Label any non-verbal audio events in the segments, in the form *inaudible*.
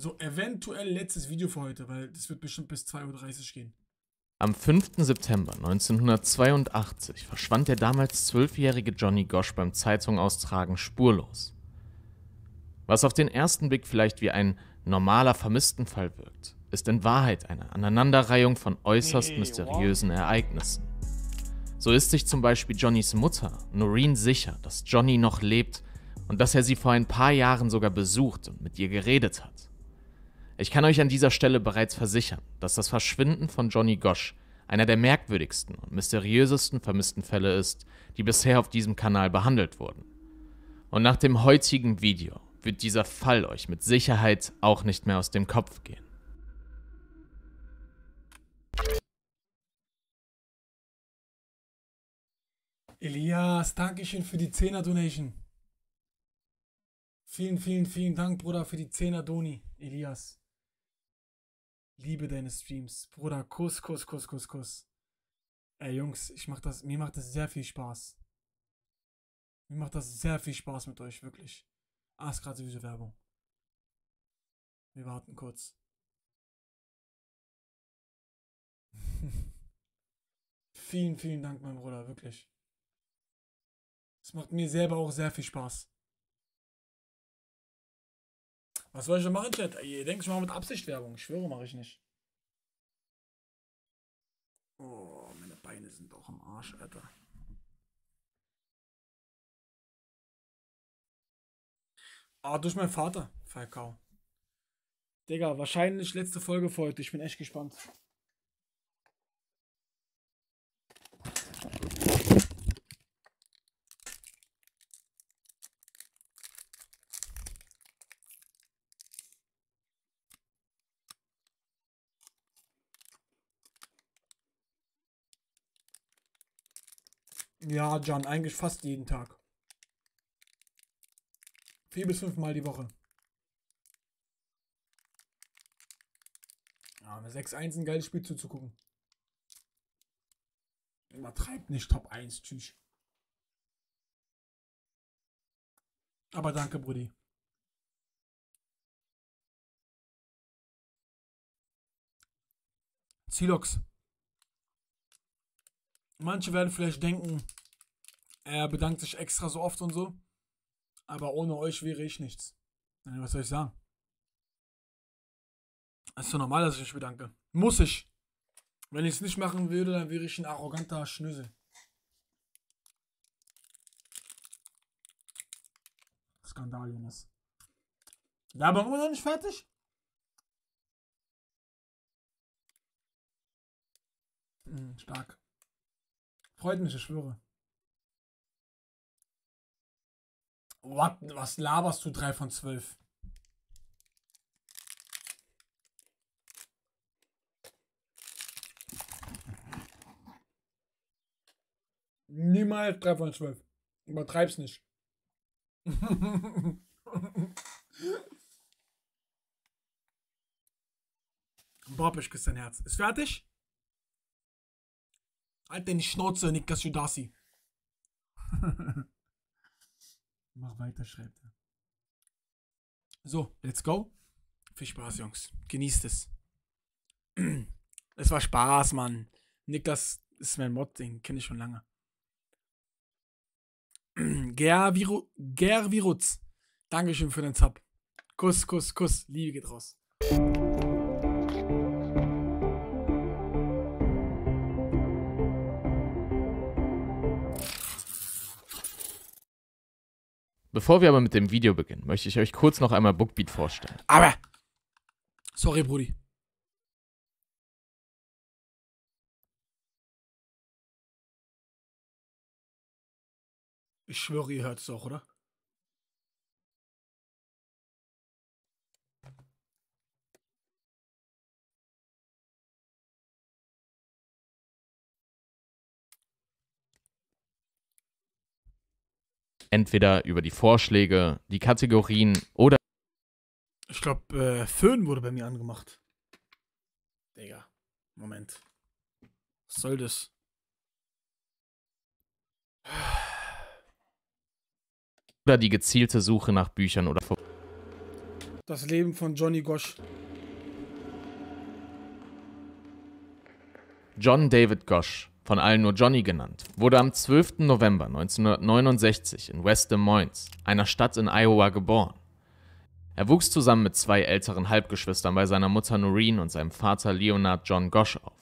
So, eventuell letztes Video für heute, weil das wird bestimmt bis 2.30 Uhr gehen. Am 5. September 1982 verschwand der damals zwölfjährige Johnny Gosch beim Zeitungaustragen spurlos. Was auf den ersten Blick vielleicht wie ein normaler Vermisstenfall wirkt, ist in Wahrheit eine Aneinanderreihung von äußerst mysteriösen Ereignissen. So ist sich zum Beispiel Johnnys Mutter, Noreen, sicher, dass Johnny noch lebt und dass er sie vor ein paar Jahren sogar besucht und mit ihr geredet hat. Ich kann euch an dieser Stelle bereits versichern, dass das Verschwinden von Johnny Gosch einer der merkwürdigsten und mysteriösesten vermissten Fälle ist, die bisher auf diesem Kanal behandelt wurden. Und nach dem heutigen Video wird dieser Fall euch mit Sicherheit auch nicht mehr aus dem Kopf gehen. Elias, danke schön für die 10er Donation. Vielen, vielen, vielen Dank, Bruder, für die 10er Doni, Elias. Liebe deine Streams. Bruder, Kuss, Kuss, Kuss, Kuss, Kuss. Ey, Jungs, ich mach das, mir macht das sehr viel Spaß. Mir macht das sehr viel Spaß mit euch, wirklich. Ah, ist gerade süße Werbung. Wir warten kurz. *laughs* vielen, vielen Dank, mein Bruder, wirklich. Es macht mir selber auch sehr viel Spaß. Was soll ich denn machen, Chat? Ihr denkt, ich mache mit Absicht Werbung. Ich schwöre, mache ich nicht. Oh, meine Beine sind doch im Arsch, Alter. Ah, durch meinen Vater, Falcao. Digga, wahrscheinlich letzte Folge für heute. Ich bin echt gespannt. Ja, Jan, eigentlich fast jeden Tag. Vier bis fünfmal die Woche. Ja, 6-1 ein geiles Spiel zuzugucken. Man treibt nicht Top 1, tschüss. Aber danke, Brudi. Zilox. Manche werden vielleicht denken, er bedankt sich extra so oft und so. Aber ohne euch wäre ich nichts. Was soll ich sagen? Es ist doch normal, dass ich mich bedanke. Muss ich. Wenn ich es nicht machen würde, dann wäre ich ein arroganter Schnösel. Skandal, Jonas. Werbung immer noch nicht fertig? Hm, stark. Freut mich, ich schwöre. What? Was laberst du 3 von 12? Niemals 3 von 12. Übertreib's nicht. *laughs* Bob, ich küsse dein Herz. Ist fertig? Halt deine Schnauze, Nikas Judasi. *laughs* Mach weiter, schreibt er. So, let's go. Viel Spaß, Jungs. Genießt es. *clears throat* es war Spaß, Mann. Niklas ist mein Mod, den kenne ich schon lange. Gerviru *clears throat* Gervirutz. Dankeschön für den Sub. Kuss, Kuss, Kuss. Liebe geht raus. Bevor wir aber mit dem Video beginnen, möchte ich euch kurz noch einmal Bookbeat vorstellen. Aber! Sorry, Brudi. Ich schwöre, ihr hört es auch, oder? entweder über die Vorschläge, die Kategorien oder. Ich glaube, äh, Föhn wurde bei mir angemacht. Digga, Moment. Was soll das? Oder die gezielte Suche nach Büchern oder. Das Leben von Johnny Gosch. John David Gosch von allen nur Johnny genannt, wurde am 12. November 1969 in West Des Moines, einer Stadt in Iowa, geboren. Er wuchs zusammen mit zwei älteren Halbgeschwistern bei seiner Mutter Noreen und seinem Vater Leonard John Gosch auf.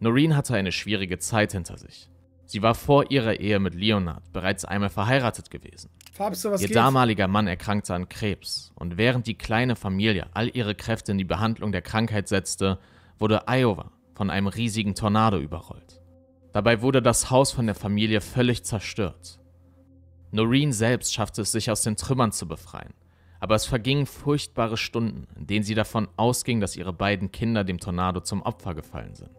Noreen hatte eine schwierige Zeit hinter sich. Sie war vor ihrer Ehe mit Leonard bereits einmal verheiratet gewesen. Fabst was Ihr geht? damaliger Mann erkrankte an Krebs und während die kleine Familie all ihre Kräfte in die Behandlung der Krankheit setzte, wurde Iowa von einem riesigen Tornado überrollt. Dabei wurde das Haus von der Familie völlig zerstört. Noreen selbst schaffte es sich aus den Trümmern zu befreien, aber es vergingen furchtbare Stunden, in denen sie davon ausging, dass ihre beiden Kinder dem Tornado zum Opfer gefallen sind.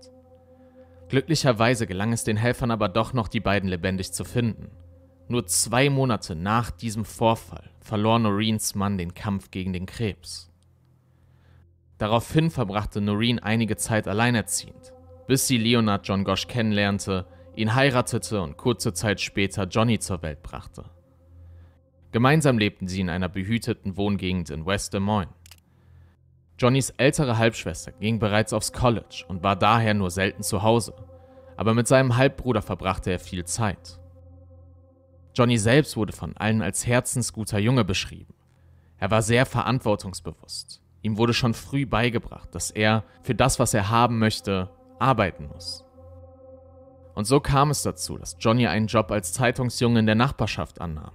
Glücklicherweise gelang es den Helfern aber doch noch, die beiden lebendig zu finden. Nur zwei Monate nach diesem Vorfall verlor Noreens Mann den Kampf gegen den Krebs. Daraufhin verbrachte Noreen einige Zeit alleinerziehend, bis sie Leonard John Gosch kennenlernte, ihn heiratete und kurze Zeit später Johnny zur Welt brachte. Gemeinsam lebten sie in einer behüteten Wohngegend in West Des Moines. Johnnys ältere Halbschwester ging bereits aufs College und war daher nur selten zu Hause, aber mit seinem Halbbruder verbrachte er viel Zeit. Johnny selbst wurde von allen als herzensguter Junge beschrieben. Er war sehr verantwortungsbewusst, Ihm wurde schon früh beigebracht, dass er für das, was er haben möchte, arbeiten muss. Und so kam es dazu, dass Johnny einen Job als Zeitungsjunge in der Nachbarschaft annahm.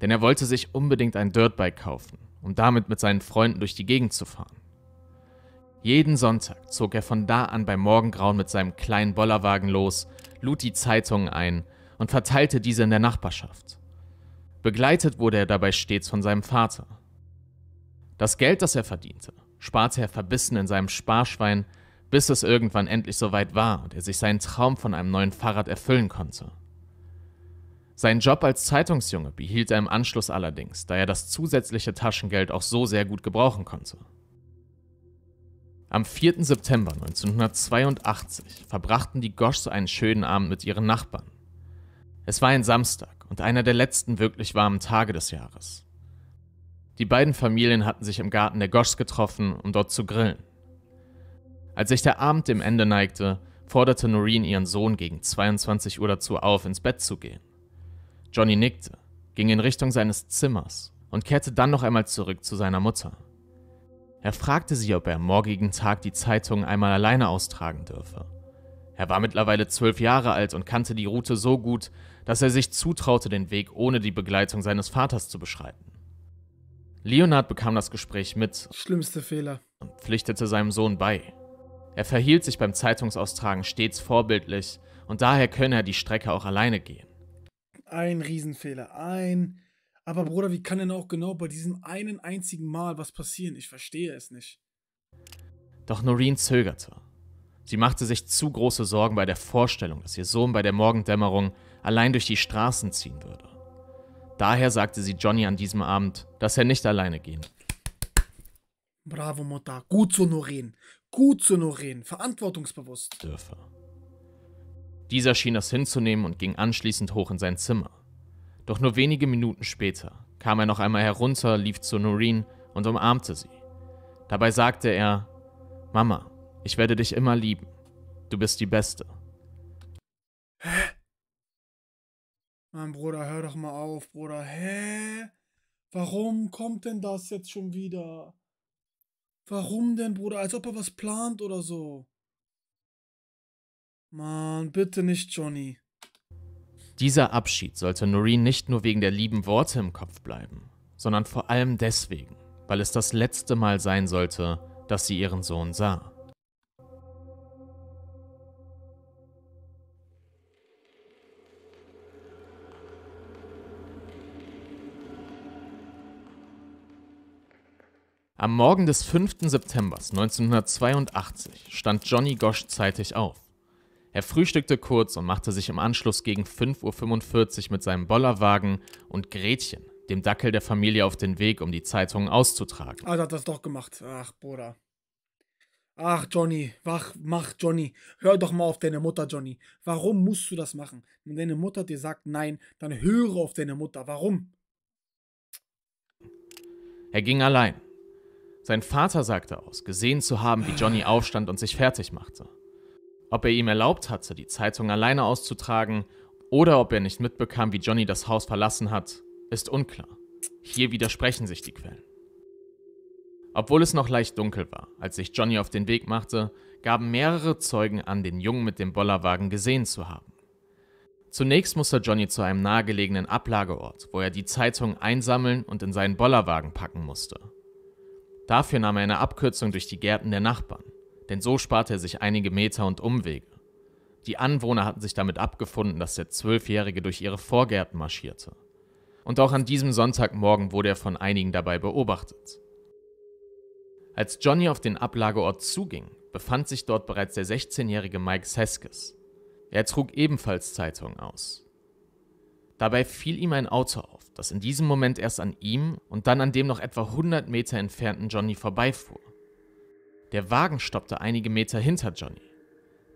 Denn er wollte sich unbedingt ein Dirtbike kaufen, um damit mit seinen Freunden durch die Gegend zu fahren. Jeden Sonntag zog er von da an beim Morgengrauen mit seinem kleinen Bollerwagen los, lud die Zeitungen ein und verteilte diese in der Nachbarschaft. Begleitet wurde er dabei stets von seinem Vater – das Geld, das er verdiente, sparte er verbissen in seinem Sparschwein, bis es irgendwann endlich soweit war und er sich seinen Traum von einem neuen Fahrrad erfüllen konnte. Seinen Job als Zeitungsjunge behielt er im Anschluss allerdings, da er das zusätzliche Taschengeld auch so sehr gut gebrauchen konnte. Am 4. September 1982 verbrachten die Goschs einen schönen Abend mit ihren Nachbarn. Es war ein Samstag und einer der letzten wirklich warmen Tage des Jahres. Die beiden Familien hatten sich im Garten der Goschs getroffen, um dort zu grillen. Als sich der Abend dem Ende neigte, forderte Noreen ihren Sohn gegen 22 Uhr dazu auf, ins Bett zu gehen. Johnny nickte, ging in Richtung seines Zimmers und kehrte dann noch einmal zurück zu seiner Mutter. Er fragte sie, ob er am morgigen Tag die Zeitung einmal alleine austragen dürfe. Er war mittlerweile zwölf Jahre alt und kannte die Route so gut, dass er sich zutraute, den Weg ohne die Begleitung seines Vaters zu beschreiten. Leonard bekam das Gespräch mit. Schlimmste Fehler. Und pflichtete seinem Sohn bei. Er verhielt sich beim Zeitungsaustragen stets vorbildlich und daher könne er die Strecke auch alleine gehen. Ein Riesenfehler, ein. Aber Bruder, wie kann denn auch genau bei diesem einen einzigen Mal was passieren? Ich verstehe es nicht. Doch Noreen zögerte. Sie machte sich zu große Sorgen bei der Vorstellung, dass ihr Sohn bei der Morgendämmerung allein durch die Straßen ziehen würde. Daher sagte sie Johnny an diesem Abend, dass er nicht alleine gehen. Bravo, Mutter. Gut zu Noreen. Gut zu Noreen. Verantwortungsbewusst. Dürfe. Dieser schien das hinzunehmen und ging anschließend hoch in sein Zimmer. Doch nur wenige Minuten später kam er noch einmal herunter, lief zu Noreen und umarmte sie. Dabei sagte er, Mama, ich werde dich immer lieben. Du bist die Beste. Mein Bruder, hör doch mal auf, Bruder. Hä? Warum kommt denn das jetzt schon wieder? Warum denn, Bruder? Als ob er was plant oder so. Mann, bitte nicht, Johnny. Dieser Abschied sollte Noreen nicht nur wegen der lieben Worte im Kopf bleiben, sondern vor allem deswegen, weil es das letzte Mal sein sollte, dass sie ihren Sohn sah. Am Morgen des 5. September 1982 stand Johnny Gosch zeitig auf. Er frühstückte kurz und machte sich im Anschluss gegen 5.45 Uhr mit seinem Bollerwagen und Gretchen, dem Dackel der Familie, auf den Weg, um die Zeitungen auszutragen. Alter, also hat das doch gemacht. Ach, Bruder. Ach, Johnny, wach, mach, Johnny. Hör doch mal auf deine Mutter, Johnny. Warum musst du das machen? Wenn deine Mutter dir sagt nein, dann höre auf deine Mutter. Warum? Er ging allein sein Vater sagte aus, gesehen zu haben, wie Johnny aufstand und sich fertig machte. Ob er ihm erlaubt hatte, die Zeitung alleine auszutragen oder ob er nicht mitbekam, wie Johnny das Haus verlassen hat, ist unklar. Hier widersprechen sich die Quellen. Obwohl es noch leicht dunkel war, als sich Johnny auf den Weg machte, gaben mehrere Zeugen an, den Jungen mit dem Bollerwagen gesehen zu haben. Zunächst musste Johnny zu einem nahegelegenen Ablageort, wo er die Zeitung einsammeln und in seinen Bollerwagen packen musste. Dafür nahm er eine Abkürzung durch die Gärten der Nachbarn, denn so sparte er sich einige Meter und Umwege. Die Anwohner hatten sich damit abgefunden, dass der Zwölfjährige durch ihre Vorgärten marschierte. Und auch an diesem Sonntagmorgen wurde er von einigen dabei beobachtet. Als Johnny auf den Ablageort zuging, befand sich dort bereits der 16-jährige Mike Seskes. Er trug ebenfalls Zeitungen aus. Dabei fiel ihm ein Auto auf das in diesem Moment erst an ihm und dann an dem noch etwa 100 Meter entfernten Johnny vorbeifuhr. Der Wagen stoppte einige Meter hinter Johnny.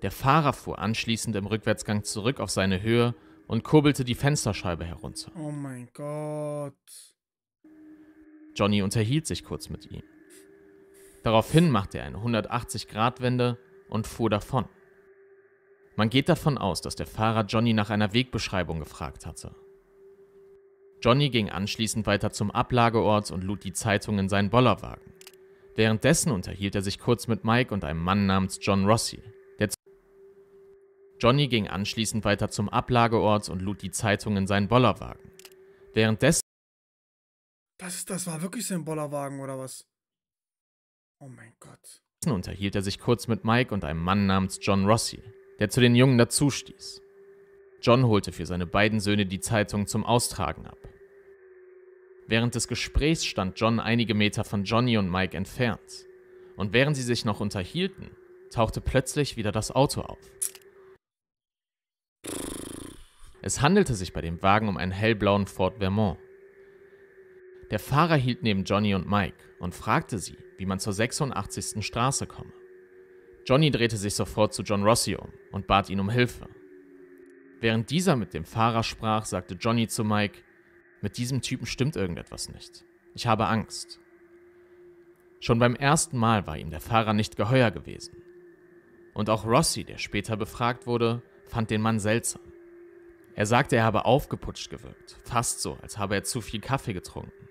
Der Fahrer fuhr anschließend im Rückwärtsgang zurück auf seine Höhe und kurbelte die Fensterscheibe herunter. Oh mein Gott. Johnny unterhielt sich kurz mit ihm. Daraufhin machte er eine 180-Grad-Wende und fuhr davon. Man geht davon aus, dass der Fahrer Johnny nach einer Wegbeschreibung gefragt hatte. Johnny ging anschließend weiter zum Ablageort und lud die Zeitung in seinen Bollerwagen. Währenddessen unterhielt er sich kurz mit Mike und einem Mann namens John Rossi. Johnny ging anschließend weiter zum Ablageort und lud die Zeitung in seinen Bollerwagen. Währenddessen. Das, das war wirklich sein Bollerwagen oder was? Oh mein Gott. Unterhielt er sich kurz mit Mike und einem Mann namens John Rossi, der zu den Jungen dazustieß. John holte für seine beiden Söhne die Zeitung zum Austragen ab. Während des Gesprächs stand John einige Meter von Johnny und Mike entfernt. Und während sie sich noch unterhielten, tauchte plötzlich wieder das Auto auf. Es handelte sich bei dem Wagen um einen hellblauen Ford Vermont. Der Fahrer hielt neben Johnny und Mike und fragte sie, wie man zur 86. Straße komme. Johnny drehte sich sofort zu John Rossi um und bat ihn um Hilfe. Während dieser mit dem Fahrer sprach, sagte Johnny zu Mike, mit diesem Typen stimmt irgendetwas nicht. Ich habe Angst. Schon beim ersten Mal war ihm der Fahrer nicht geheuer gewesen. Und auch Rossi, der später befragt wurde, fand den Mann seltsam. Er sagte, er habe aufgeputscht gewirkt, fast so, als habe er zu viel Kaffee getrunken.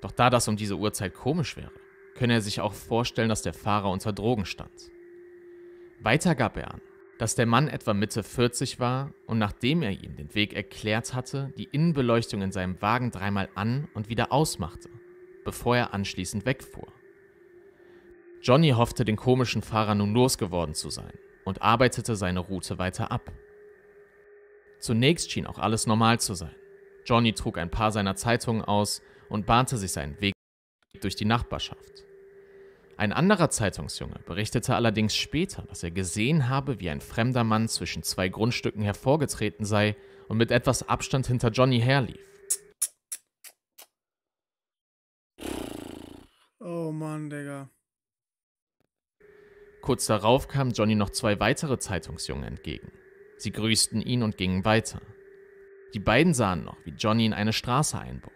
Doch da das um diese Uhrzeit komisch wäre, könne er sich auch vorstellen, dass der Fahrer unter Drogen stand. Weiter gab er an, dass der Mann etwa Mitte 40 war und nachdem er ihm den Weg erklärt hatte, die Innenbeleuchtung in seinem Wagen dreimal an und wieder ausmachte, bevor er anschließend wegfuhr. Johnny hoffte, den komischen Fahrer nun losgeworden zu sein und arbeitete seine Route weiter ab. Zunächst schien auch alles normal zu sein. Johnny trug ein paar seiner Zeitungen aus und bahnte sich seinen Weg durch die Nachbarschaft. Ein anderer Zeitungsjunge berichtete allerdings später, dass er gesehen habe, wie ein fremder Mann zwischen zwei Grundstücken hervorgetreten sei und mit etwas Abstand hinter Johnny herlief. Oh Mann, Digga. Kurz darauf kamen Johnny noch zwei weitere Zeitungsjungen entgegen. Sie grüßten ihn und gingen weiter. Die beiden sahen noch, wie Johnny in eine Straße einbog.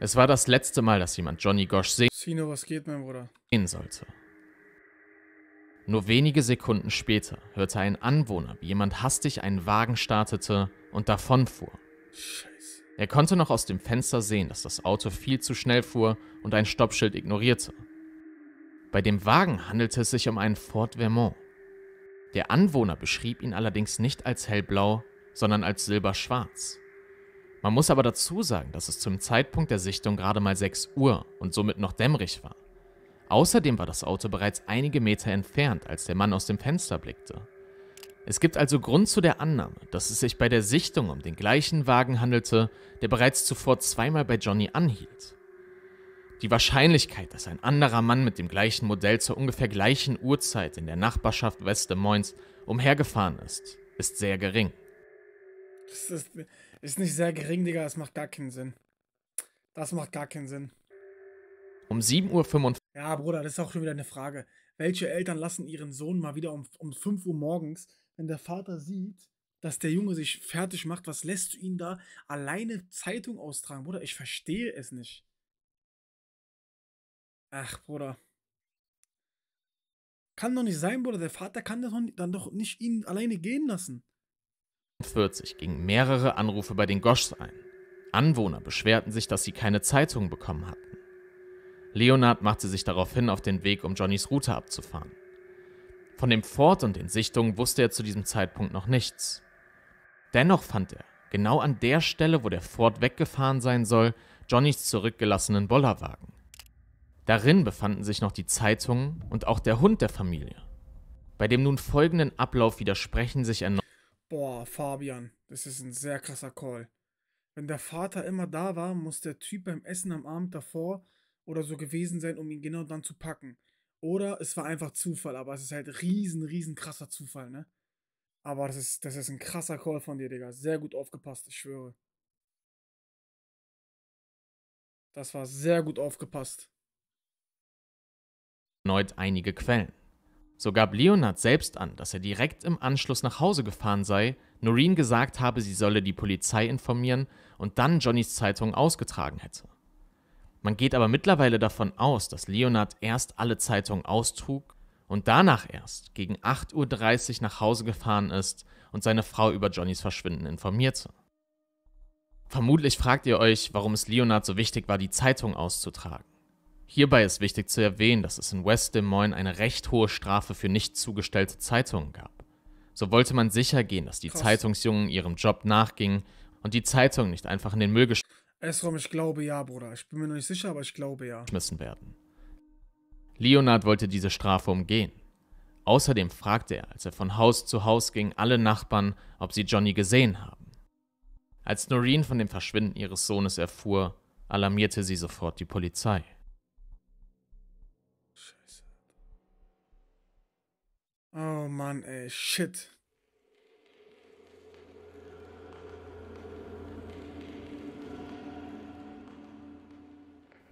Es war das letzte Mal, dass jemand Johnny Gosch sehen Sino, was geht, mein Bruder? sollte. Nur wenige Sekunden später hörte ein Anwohner, wie jemand hastig einen Wagen startete und davonfuhr. Scheiße. Er konnte noch aus dem Fenster sehen, dass das Auto viel zu schnell fuhr und ein Stoppschild ignorierte. Bei dem Wagen handelte es sich um einen Ford Vermont. Der Anwohner beschrieb ihn allerdings nicht als hellblau, sondern als silberschwarz. Man muss aber dazu sagen, dass es zum Zeitpunkt der Sichtung gerade mal 6 Uhr und somit noch dämmerig war. Außerdem war das Auto bereits einige Meter entfernt, als der Mann aus dem Fenster blickte. Es gibt also Grund zu der Annahme, dass es sich bei der Sichtung um den gleichen Wagen handelte, der bereits zuvor zweimal bei Johnny anhielt. Die Wahrscheinlichkeit, dass ein anderer Mann mit dem gleichen Modell zur ungefähr gleichen Uhrzeit in der Nachbarschaft West Des Moines umhergefahren ist, ist sehr gering. Das ist, ist nicht sehr gering, Digga. Das macht gar keinen Sinn. Das macht gar keinen Sinn. Um 7.45 Uhr. Ja, Bruder, das ist auch schon wieder eine Frage. Welche Eltern lassen ihren Sohn mal wieder um, um 5 Uhr morgens, wenn der Vater sieht, dass der Junge sich fertig macht, was lässt du ihn da alleine Zeitung austragen, Bruder? Ich verstehe es nicht. Ach, Bruder. Kann doch nicht sein, Bruder. Der Vater kann das dann doch nicht ihn alleine gehen lassen gingen mehrere Anrufe bei den Goschs ein. Anwohner beschwerten sich, dass sie keine Zeitungen bekommen hatten. Leonard machte sich daraufhin auf den Weg, um Johnnys Route abzufahren. Von dem Fort und den Sichtungen wusste er zu diesem Zeitpunkt noch nichts. Dennoch fand er, genau an der Stelle, wo der Fort weggefahren sein soll, Johnnys zurückgelassenen Bollerwagen. Darin befanden sich noch die Zeitungen und auch der Hund der Familie. Bei dem nun folgenden Ablauf widersprechen sich erneut Boah, Fabian, das ist ein sehr krasser Call. Wenn der Vater immer da war, muss der Typ beim Essen am Abend davor oder so gewesen sein, um ihn genau dann zu packen. Oder es war einfach Zufall, aber es ist halt riesen, riesen krasser Zufall, ne? Aber das ist, das ist ein krasser Call von dir, Digga. Sehr gut aufgepasst, ich schwöre. Das war sehr gut aufgepasst. Erneut einige Quellen. So gab Leonard selbst an, dass er direkt im Anschluss nach Hause gefahren sei, Noreen gesagt habe, sie solle die Polizei informieren und dann Johnnys Zeitung ausgetragen hätte. Man geht aber mittlerweile davon aus, dass Leonard erst alle Zeitungen austrug und danach erst gegen 8.30 Uhr nach Hause gefahren ist und seine Frau über Johnnys Verschwinden informierte. Vermutlich fragt ihr euch, warum es Leonard so wichtig war, die Zeitung auszutragen. Hierbei ist wichtig zu erwähnen, dass es in West Des Moines eine recht hohe Strafe für nicht zugestellte Zeitungen gab. So wollte man sicher gehen, dass die Krass. Zeitungsjungen ihrem Job nachgingen und die Zeitungen nicht einfach in den Müll Esrom, ich glaube ja, Bruder. Ich bin mir noch nicht sicher, aber ich glaube ja. werden. Leonard wollte diese Strafe umgehen. Außerdem fragte er, als er von Haus zu Haus ging, alle Nachbarn, ob sie Johnny gesehen haben. Als Noreen von dem Verschwinden ihres Sohnes erfuhr, alarmierte sie sofort die Polizei. Oh Mann, ey, shit.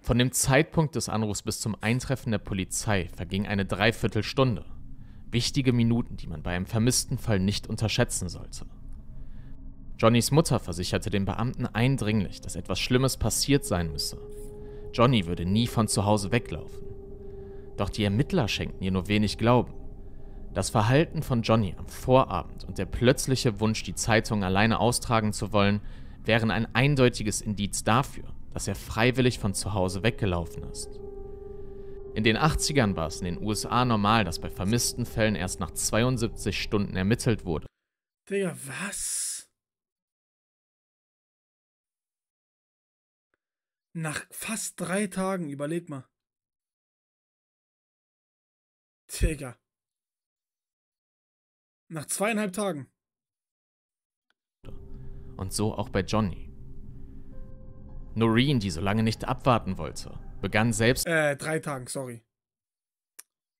Von dem Zeitpunkt des Anrufs bis zum Eintreffen der Polizei verging eine Dreiviertelstunde. Wichtige Minuten, die man bei einem vermissten Fall nicht unterschätzen sollte. Johnnys Mutter versicherte den Beamten eindringlich, dass etwas Schlimmes passiert sein müsse. Johnny würde nie von zu Hause weglaufen. Doch die Ermittler schenkten ihr nur wenig Glauben. Das Verhalten von Johnny am Vorabend und der plötzliche Wunsch, die Zeitung alleine austragen zu wollen, wären ein eindeutiges Indiz dafür, dass er freiwillig von zu Hause weggelaufen ist. In den 80ern war es in den USA normal, dass bei vermissten Fällen erst nach 72 Stunden ermittelt wurde. Digga, was? Nach fast drei Tagen, überleg mal. Digga. Nach zweieinhalb Tagen. Und so auch bei Johnny. Noreen, die so lange nicht abwarten wollte, begann selbst. Äh, drei Tagen, sorry.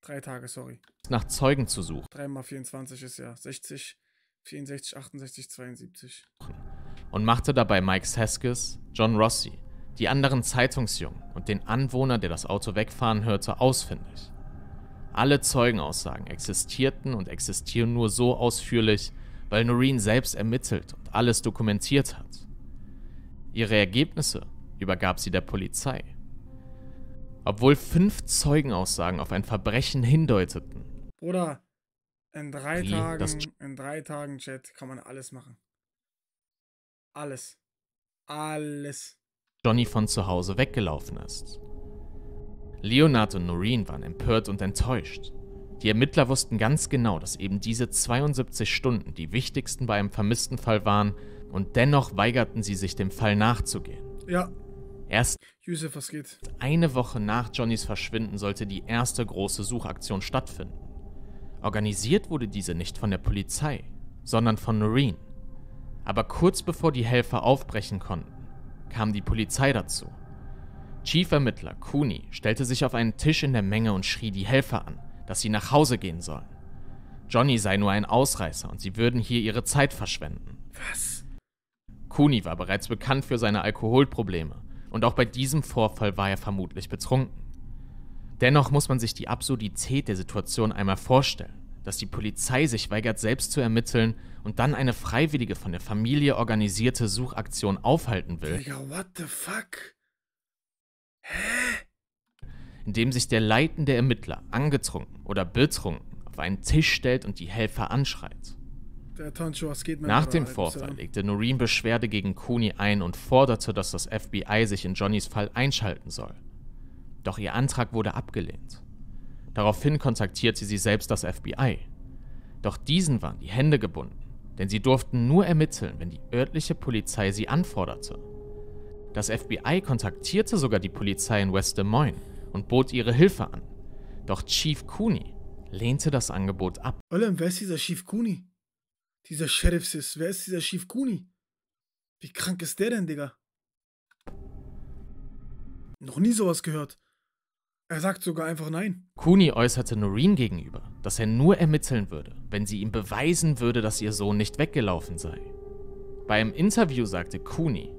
Drei Tage, sorry. Nach Zeugen zu suchen. 3 mal 24 ist ja 60, 64, 68, 72. Und machte dabei Mike Seskes, John Rossi, die anderen Zeitungsjungen und den Anwohner, der das Auto wegfahren hörte, ausfindig. Alle Zeugenaussagen existierten und existieren nur so ausführlich, weil Noreen selbst ermittelt und alles dokumentiert hat. Ihre Ergebnisse übergab sie der Polizei. Obwohl fünf Zeugenaussagen auf ein Verbrechen hindeuteten. Oder in drei Tagen, in drei Tagen, Chat, kann man alles machen. Alles. Alles. Johnny von zu Hause weggelaufen ist. Leonard und Noreen waren empört und enttäuscht. Die Ermittler wussten ganz genau, dass eben diese 72 Stunden die wichtigsten bei einem vermissten Fall waren und dennoch weigerten sie sich, dem Fall nachzugehen. Ja. Erst Josef, was geht? eine Woche nach Johnnys Verschwinden sollte die erste große Suchaktion stattfinden. Organisiert wurde diese nicht von der Polizei, sondern von Noreen. Aber kurz bevor die Helfer aufbrechen konnten, kam die Polizei dazu. Chief Ermittler Cooney stellte sich auf einen Tisch in der Menge und schrie die Helfer an, dass sie nach Hause gehen sollen. Johnny sei nur ein Ausreißer und sie würden hier ihre Zeit verschwenden. Was? Cooney war bereits bekannt für seine Alkoholprobleme und auch bei diesem Vorfall war er vermutlich betrunken. Dennoch muss man sich die Absurdität der Situation einmal vorstellen, dass die Polizei sich weigert selbst zu ermitteln und dann eine freiwillige von der Familie organisierte Suchaktion aufhalten will. Digga, what the fuck? Indem sich der leitende Ermittler angetrunken oder betrunken auf einen Tisch stellt und die Helfer anschreit. Nach dem Vorfall legte Noreen Beschwerde gegen Kuni ein und forderte, dass das FBI sich in Johnnys Fall einschalten soll. Doch ihr Antrag wurde abgelehnt. Daraufhin kontaktierte sie selbst das FBI. Doch diesen waren die Hände gebunden, denn sie durften nur ermitteln, wenn die örtliche Polizei sie anforderte. Das FBI kontaktierte sogar die Polizei in West Des Moines und bot ihre Hilfe an. Doch Chief Cooney lehnte das Angebot ab. Olem, wer ist dieser Chief Cooney? Dieser Sheriff Sis, wer ist dieser Chief Cooney? Wie krank ist der denn, Digga? Noch nie sowas gehört. Er sagt sogar einfach nein. Cooney äußerte Noreen gegenüber, dass er nur ermitteln würde, wenn sie ihm beweisen würde, dass ihr Sohn nicht weggelaufen sei. Bei einem Interview sagte Cooney,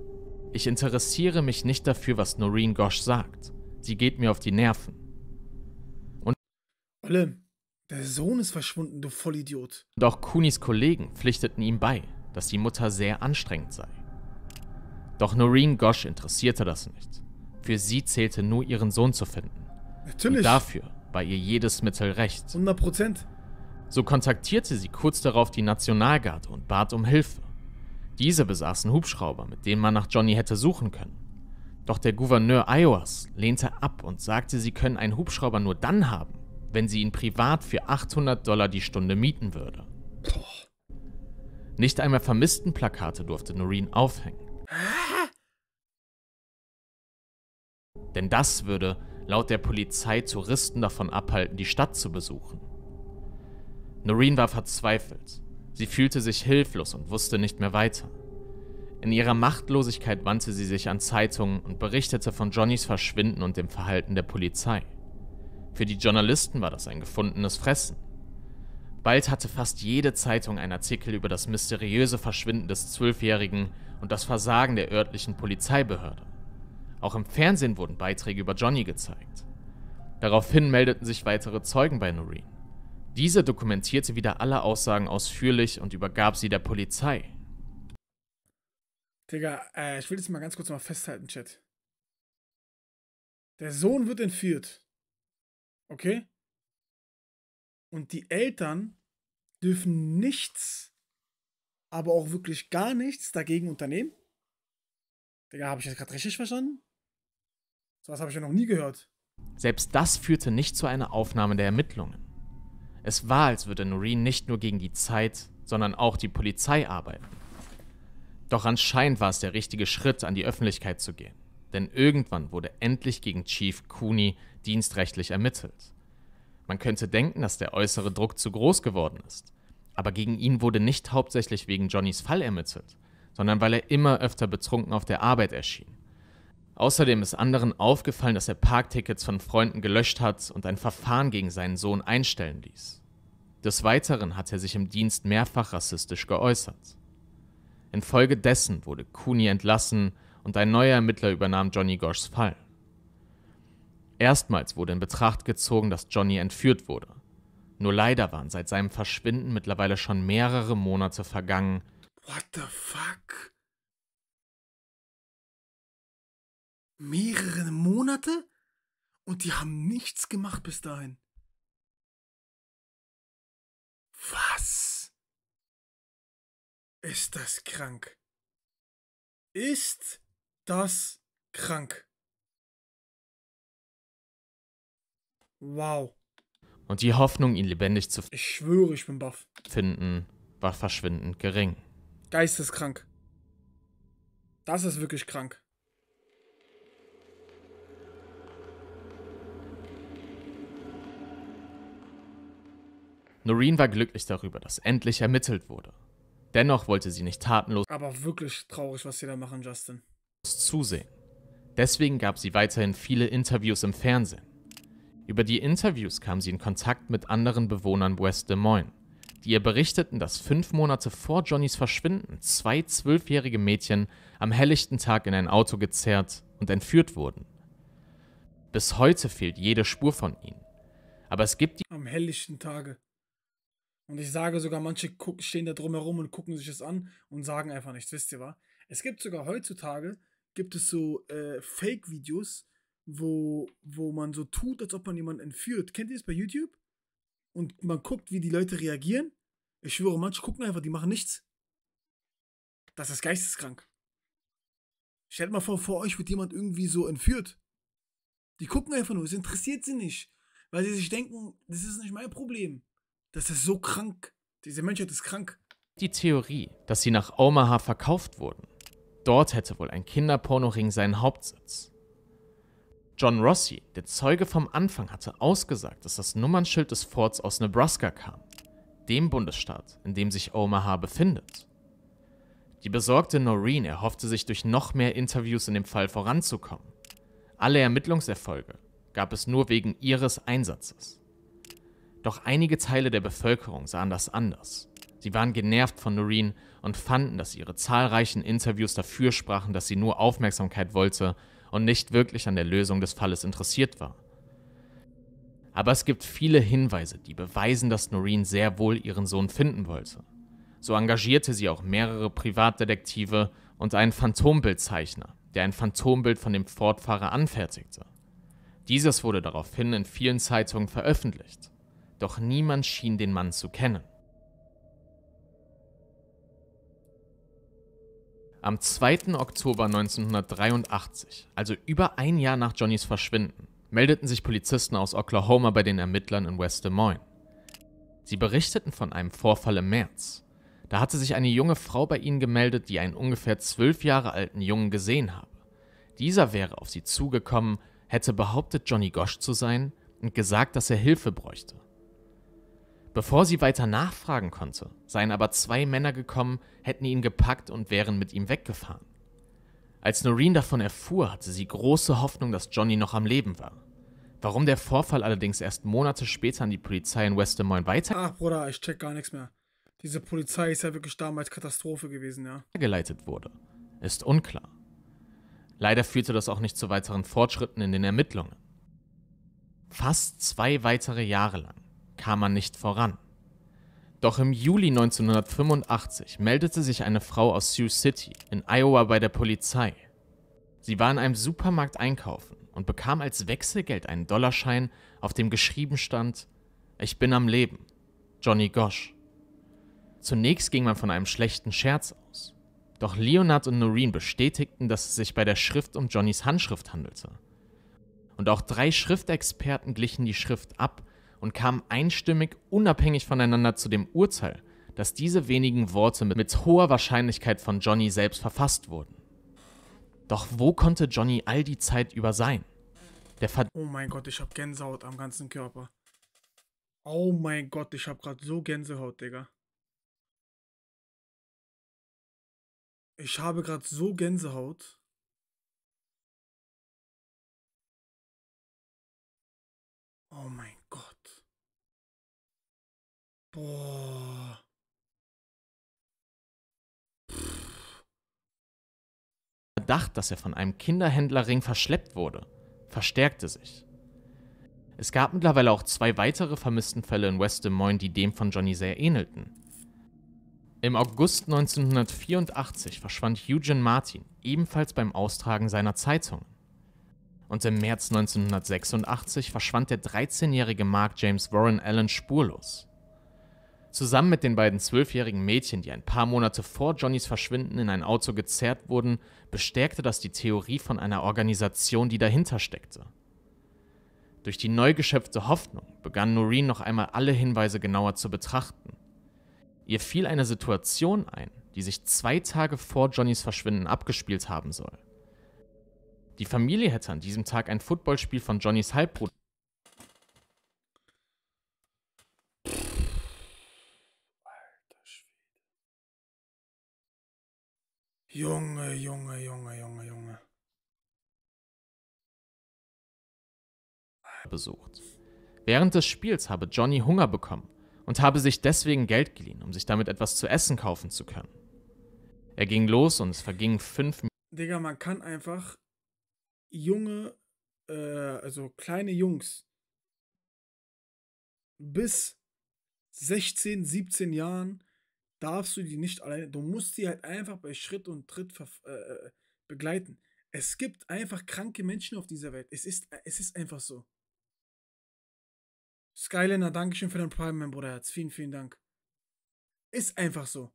ich interessiere mich nicht dafür, was Noreen Gosh sagt. Sie geht mir auf die Nerven. Und Olle, der Sohn ist verschwunden, du Vollidiot. Doch Kunis Kollegen pflichteten ihm bei, dass die Mutter sehr anstrengend sei. Doch Noreen Gosh interessierte das nicht. Für sie zählte nur, ihren Sohn zu finden. Natürlich. Und dafür war ihr jedes Mittel recht. 100 Prozent. So kontaktierte sie kurz darauf die Nationalgarde und bat um Hilfe. Diese besaßen Hubschrauber, mit denen man nach Johnny hätte suchen können. Doch der Gouverneur Iowas lehnte ab und sagte, sie können einen Hubschrauber nur dann haben, wenn sie ihn privat für 800 Dollar die Stunde mieten würde. Nicht einmal Vermisstenplakate durfte Noreen aufhängen. Denn das würde laut der Polizei Touristen davon abhalten, die Stadt zu besuchen. Noreen war verzweifelt. Sie fühlte sich hilflos und wusste nicht mehr weiter. In ihrer Machtlosigkeit wandte sie sich an Zeitungen und berichtete von Johnnys Verschwinden und dem Verhalten der Polizei. Für die Journalisten war das ein gefundenes Fressen. Bald hatte fast jede Zeitung einen Artikel über das mysteriöse Verschwinden des Zwölfjährigen und das Versagen der örtlichen Polizeibehörde. Auch im Fernsehen wurden Beiträge über Johnny gezeigt. Daraufhin meldeten sich weitere Zeugen bei Noreen. Diese dokumentierte wieder alle Aussagen ausführlich und übergab sie der Polizei. Digga, äh, ich will das mal ganz kurz mal festhalten, Chat. Der Sohn wird entführt. Okay? Und die Eltern dürfen nichts, aber auch wirklich gar nichts dagegen unternehmen. Digga, habe ich das gerade richtig verstanden? Sowas habe ich ja noch nie gehört. Selbst das führte nicht zu einer Aufnahme der Ermittlungen. Es war, als würde Noreen nicht nur gegen die Zeit, sondern auch die Polizei arbeiten. Doch anscheinend war es der richtige Schritt, an die Öffentlichkeit zu gehen. Denn irgendwann wurde endlich gegen Chief Cooney dienstrechtlich ermittelt. Man könnte denken, dass der äußere Druck zu groß geworden ist. Aber gegen ihn wurde nicht hauptsächlich wegen Johnnys Fall ermittelt, sondern weil er immer öfter betrunken auf der Arbeit erschien. Außerdem ist anderen aufgefallen, dass er Parktickets von Freunden gelöscht hat und ein Verfahren gegen seinen Sohn einstellen ließ. Des Weiteren hat er sich im Dienst mehrfach rassistisch geäußert. Infolgedessen wurde Cooney entlassen und ein neuer Ermittler übernahm Johnny Goshs Fall. Erstmals wurde in Betracht gezogen, dass Johnny entführt wurde. Nur leider waren seit seinem Verschwinden mittlerweile schon mehrere Monate vergangen. What the fuck? Mehrere Monate? Und die haben nichts gemacht bis dahin. Was? Ist das krank? Ist das krank? Wow. Und die Hoffnung, ihn lebendig zu ich schwöre, ich bin baff. finden, war verschwindend gering. Geisteskrank. Das ist wirklich krank. Noreen war glücklich darüber, dass endlich ermittelt wurde. Dennoch wollte sie nicht tatenlos. Aber wirklich traurig, was sie da machen, Justin. Zusehen. Deswegen gab sie weiterhin viele Interviews im Fernsehen. Über die Interviews kam sie in Kontakt mit anderen Bewohnern West Des Moines, die ihr berichteten, dass fünf Monate vor Johnnys Verschwinden zwei zwölfjährige Mädchen am helllichten Tag in ein Auto gezerrt und entführt wurden. Bis heute fehlt jede Spur von ihnen. Aber es gibt die. Am helllichten Tage. Und ich sage sogar, manche stehen da drumherum und gucken sich das an und sagen einfach nichts, wisst ihr was? Es gibt sogar heutzutage, gibt es so äh, Fake-Videos, wo, wo man so tut, als ob man jemanden entführt. Kennt ihr das bei YouTube? Und man guckt, wie die Leute reagieren. Ich schwöre, manche gucken einfach, die machen nichts. Das ist geisteskrank. Stellt mal vor, vor euch wird jemand irgendwie so entführt. Die gucken einfach nur, es interessiert sie nicht. Weil sie sich denken, das ist nicht mein Problem. Das ist so krank. Diese Menschheit ist krank. Die Theorie, dass sie nach Omaha verkauft wurden. Dort hätte wohl ein Kinderpornoring seinen Hauptsitz. John Rossi, der Zeuge vom Anfang, hatte ausgesagt, dass das Nummernschild des Forts aus Nebraska kam, dem Bundesstaat, in dem sich Omaha befindet. Die besorgte Noreen erhoffte sich durch noch mehr Interviews in dem Fall voranzukommen. Alle Ermittlungserfolge gab es nur wegen ihres Einsatzes. Doch einige Teile der Bevölkerung sahen das anders. Sie waren genervt von Noreen und fanden, dass ihre zahlreichen Interviews dafür sprachen, dass sie nur Aufmerksamkeit wollte und nicht wirklich an der Lösung des Falles interessiert war. Aber es gibt viele Hinweise, die beweisen, dass Noreen sehr wohl ihren Sohn finden wollte. So engagierte sie auch mehrere Privatdetektive und einen Phantombildzeichner, der ein Phantombild von dem Fortfahrer anfertigte. Dieses wurde daraufhin in vielen Zeitungen veröffentlicht doch niemand schien den Mann zu kennen. Am 2. Oktober 1983, also über ein Jahr nach Johnnys Verschwinden, meldeten sich Polizisten aus Oklahoma bei den Ermittlern in West Des Moines. Sie berichteten von einem Vorfall im März. Da hatte sich eine junge Frau bei ihnen gemeldet, die einen ungefähr zwölf Jahre alten Jungen gesehen habe. Dieser wäre auf sie zugekommen, hätte behauptet, Johnny Gosch zu sein und gesagt, dass er Hilfe bräuchte. Bevor sie weiter nachfragen konnte, seien aber zwei Männer gekommen, hätten ihn gepackt und wären mit ihm weggefahren. Als Noreen davon erfuhr, hatte sie große Hoffnung, dass Johnny noch am Leben war. Warum der Vorfall allerdings erst Monate später an die Polizei in West Des Moines weiter... Ach, Bruder, ich check gar nichts mehr. Diese Polizei ist ja wirklich damals Katastrophe gewesen, ja. ...geleitet wurde, ist unklar. Leider führte das auch nicht zu weiteren Fortschritten in den Ermittlungen. Fast zwei weitere Jahre lang kam man nicht voran. Doch im Juli 1985 meldete sich eine Frau aus Sioux City in Iowa bei der Polizei. Sie war in einem Supermarkt einkaufen und bekam als Wechselgeld einen Dollarschein, auf dem geschrieben stand: Ich bin am Leben, Johnny Gosch. Zunächst ging man von einem schlechten Scherz aus. Doch Leonard und Noreen bestätigten, dass es sich bei der Schrift um Johnnys Handschrift handelte. Und auch drei Schriftexperten glichen die Schrift ab und kamen einstimmig unabhängig voneinander zu dem Urteil, dass diese wenigen Worte mit hoher Wahrscheinlichkeit von Johnny selbst verfasst wurden. Doch wo konnte Johnny all die Zeit über sein? Der Ver Oh mein Gott, ich hab Gänsehaut am ganzen Körper. Oh mein Gott, ich hab grad so Gänsehaut, Digga. Ich habe grad so Gänsehaut. Oh mein Boah. Pff. Verdacht, dass er von einem Kinderhändlerring verschleppt wurde, verstärkte sich. Es gab mittlerweile auch zwei weitere vermissten Fälle in West Des Moines, die dem von Johnny sehr ähnelten. Im August 1984 verschwand Eugene Martin, ebenfalls beim Austragen seiner Zeitungen. Und im März 1986 verschwand der 13-jährige Mark James Warren Allen spurlos. Zusammen mit den beiden zwölfjährigen Mädchen, die ein paar Monate vor Johnnys Verschwinden in ein Auto gezerrt wurden, bestärkte das die Theorie von einer Organisation, die dahinter steckte. Durch die neu geschöpfte Hoffnung begann Noreen noch einmal alle Hinweise genauer zu betrachten. Ihr fiel eine Situation ein, die sich zwei Tage vor Johnnys Verschwinden abgespielt haben soll. Die Familie hätte an diesem Tag ein Footballspiel von Johnnys Halbbruder Junge, Junge, Junge, Junge, Junge. Besucht. Während des Spiels habe Johnny Hunger bekommen und habe sich deswegen Geld geliehen, um sich damit etwas zu essen kaufen zu können. Er ging los und es vergingen fünf Minuten. Digga, man kann einfach junge, äh, also kleine Jungs bis 16, 17 Jahren darfst du die nicht alleine, du musst sie halt einfach bei Schritt und Tritt äh, äh, äh, begleiten. Es gibt einfach kranke Menschen auf dieser Welt. Es ist, äh, es ist einfach so. Skylander, schön für dein Prime, mein Bruderherz. Vielen, vielen Dank. Ist einfach so.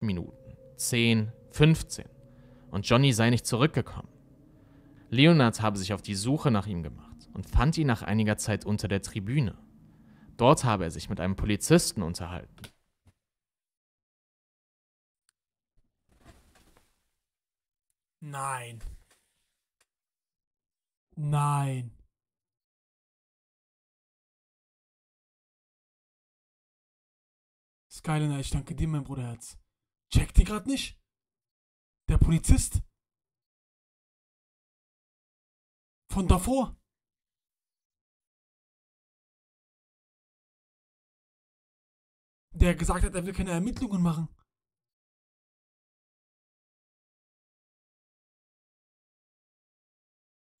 Minuten. 10, 15. Und Johnny sei nicht zurückgekommen. Leonard habe sich auf die Suche nach ihm gemacht und fand ihn nach einiger Zeit unter der Tribüne. Dort habe er sich mit einem Polizisten unterhalten. Nein. Nein. Skyliner, ich danke dir, mein Bruderherz. Checkt die gerade nicht? Der Polizist? Von davor? Der gesagt hat, er will keine Ermittlungen machen.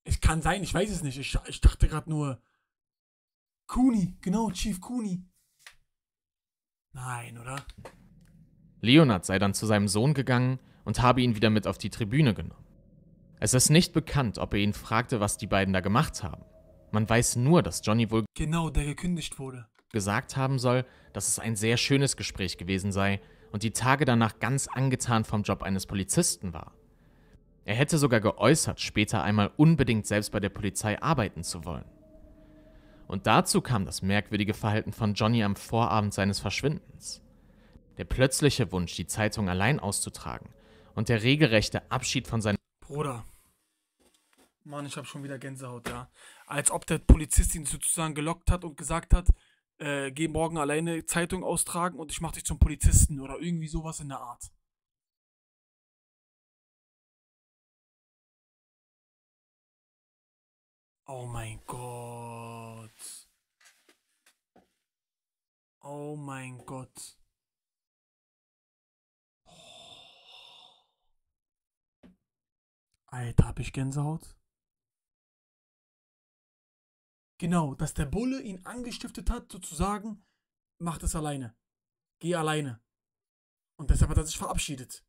Es kann sein, ich weiß es nicht. Ich, ich dachte gerade nur. Cooney, genau, Chief Cooney. Nein, oder? Leonard sei dann zu seinem Sohn gegangen und habe ihn wieder mit auf die Tribüne genommen. Es ist nicht bekannt, ob er ihn fragte, was die beiden da gemacht haben. Man weiß nur, dass Johnny wohl genau der gekündigt wurde gesagt haben soll, dass es ein sehr schönes Gespräch gewesen sei und die Tage danach ganz angetan vom Job eines Polizisten war. Er hätte sogar geäußert, später einmal unbedingt selbst bei der Polizei arbeiten zu wollen. Und dazu kam das merkwürdige Verhalten von Johnny am Vorabend seines Verschwindens. Der plötzliche Wunsch, die Zeitung allein auszutragen und der regelrechte Abschied von seinem Bruder. Mann, ich habe schon wieder Gänsehaut, ja. Als ob der Polizist ihn sozusagen gelockt hat und gesagt hat, äh, geh morgen alleine Zeitung austragen und ich mach dich zum Polizisten oder irgendwie sowas in der Art. Oh mein Gott. Oh mein Gott. Oh. Alter, hab ich Gänsehaut? Genau, dass der Bulle ihn angestiftet hat, sozusagen, macht es alleine. Geh alleine. Und deshalb hat er sich verabschiedet.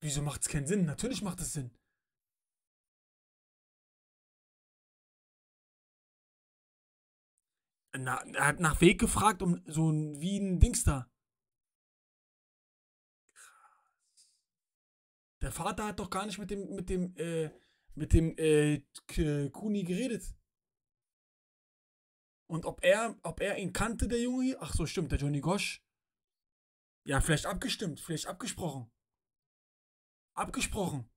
Wieso macht es keinen Sinn? Natürlich macht es Sinn. Na, er hat nach Weg gefragt, um so ein, wie ein Dings da. Krass. Der Vater hat doch gar nicht mit dem, mit dem, äh, mit dem, äh, Kuni geredet. Und ob er, ob er ihn kannte, der Junge hier? Ach so, stimmt, der Johnny Gosch. Ja, vielleicht abgestimmt, vielleicht abgesprochen. Abgesprochen!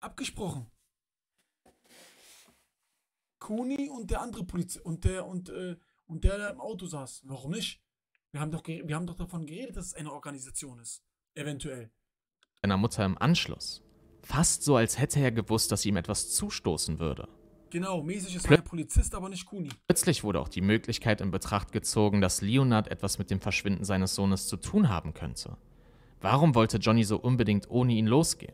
Abgesprochen! Kuni und der andere Polizei und der und äh, und der, der im Auto saß. Warum nicht? Wir haben doch, wir haben doch davon geredet, dass es eine Organisation ist. Eventuell. Seiner Mutter im Anschluss. Fast so, als hätte er gewusst, dass ihm etwas zustoßen würde. Genau, mäßig ist er Polizist, aber nicht Kuni. Plötzlich wurde auch die Möglichkeit in Betracht gezogen, dass Leonard etwas mit dem Verschwinden seines Sohnes zu tun haben könnte. Warum wollte Johnny so unbedingt ohne ihn losgehen?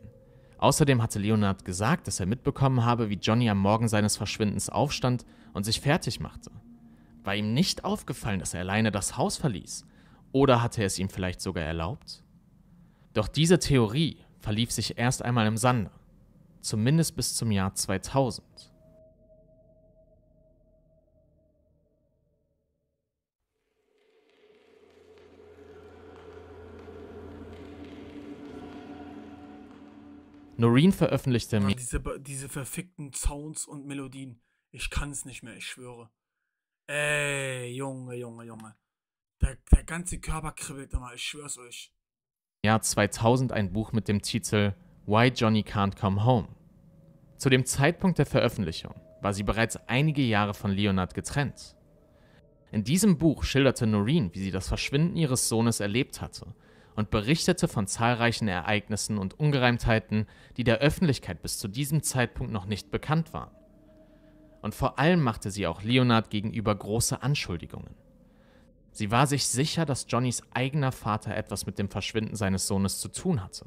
Außerdem hatte Leonard gesagt, dass er mitbekommen habe, wie Johnny am Morgen seines Verschwindens aufstand und sich fertig machte. War ihm nicht aufgefallen, dass er alleine das Haus verließ? Oder hatte er es ihm vielleicht sogar erlaubt? Doch diese Theorie verlief sich erst einmal im Sande, zumindest bis zum Jahr 2000. Noreen veröffentlichte ja, diese, diese verfickten Sounds und Melodien. Ich kann es nicht mehr, ich schwöre. Ey, Junge, Junge, Junge. Der, der ganze Körper kribbelt immer, ich schwör's euch. Jahr 2000 ein Buch mit dem Titel Why Johnny Can't Come Home. Zu dem Zeitpunkt der Veröffentlichung war sie bereits einige Jahre von Leonard getrennt. In diesem Buch schilderte Noreen, wie sie das Verschwinden ihres Sohnes erlebt hatte und berichtete von zahlreichen Ereignissen und Ungereimtheiten, die der Öffentlichkeit bis zu diesem Zeitpunkt noch nicht bekannt waren. Und vor allem machte sie auch Leonard gegenüber große Anschuldigungen. Sie war sich sicher, dass Johnnys eigener Vater etwas mit dem Verschwinden seines Sohnes zu tun hatte.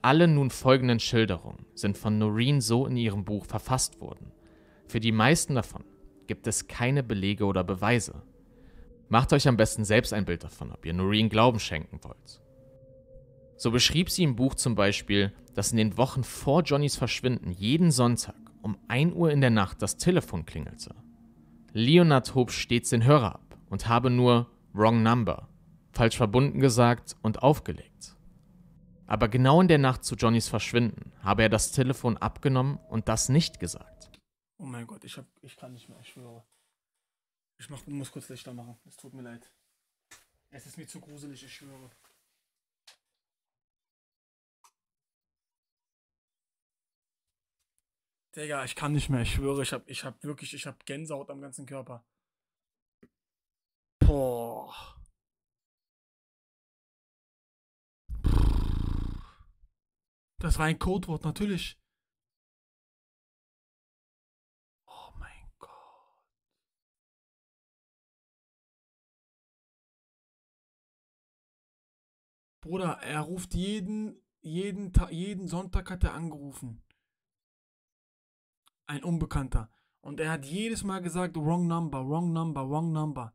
Alle nun folgenden Schilderungen sind von Noreen so in ihrem Buch verfasst worden. Für die meisten davon gibt es keine Belege oder Beweise. Macht euch am besten selbst ein Bild davon, ob ihr Noreen Glauben schenken wollt. So beschrieb sie im Buch zum Beispiel, dass in den Wochen vor Johnnys Verschwinden jeden Sonntag um 1 Uhr in der Nacht das Telefon klingelte. Leonard hob stets den Hörer ab und habe nur Wrong Number, falsch verbunden gesagt und aufgelegt. Aber genau in der Nacht zu Johnnys Verschwinden habe er das Telefon abgenommen und das nicht gesagt. Oh mein Gott, ich, hab, ich kann nicht mehr, ich schwöre. Ich mach, muss kurz Lichter machen. Es tut mir leid. Es ist mir zu gruselig, ich schwöre. Digga, ich kann nicht mehr, ich schwöre, ich hab, ich hab wirklich, ich hab Gänsehaut am ganzen Körper. Boah. Das war ein Codewort, natürlich. Bruder, er ruft jeden, jeden, jeden Sonntag hat er angerufen. Ein Unbekannter. Und er hat jedes Mal gesagt, wrong number, wrong number, wrong number.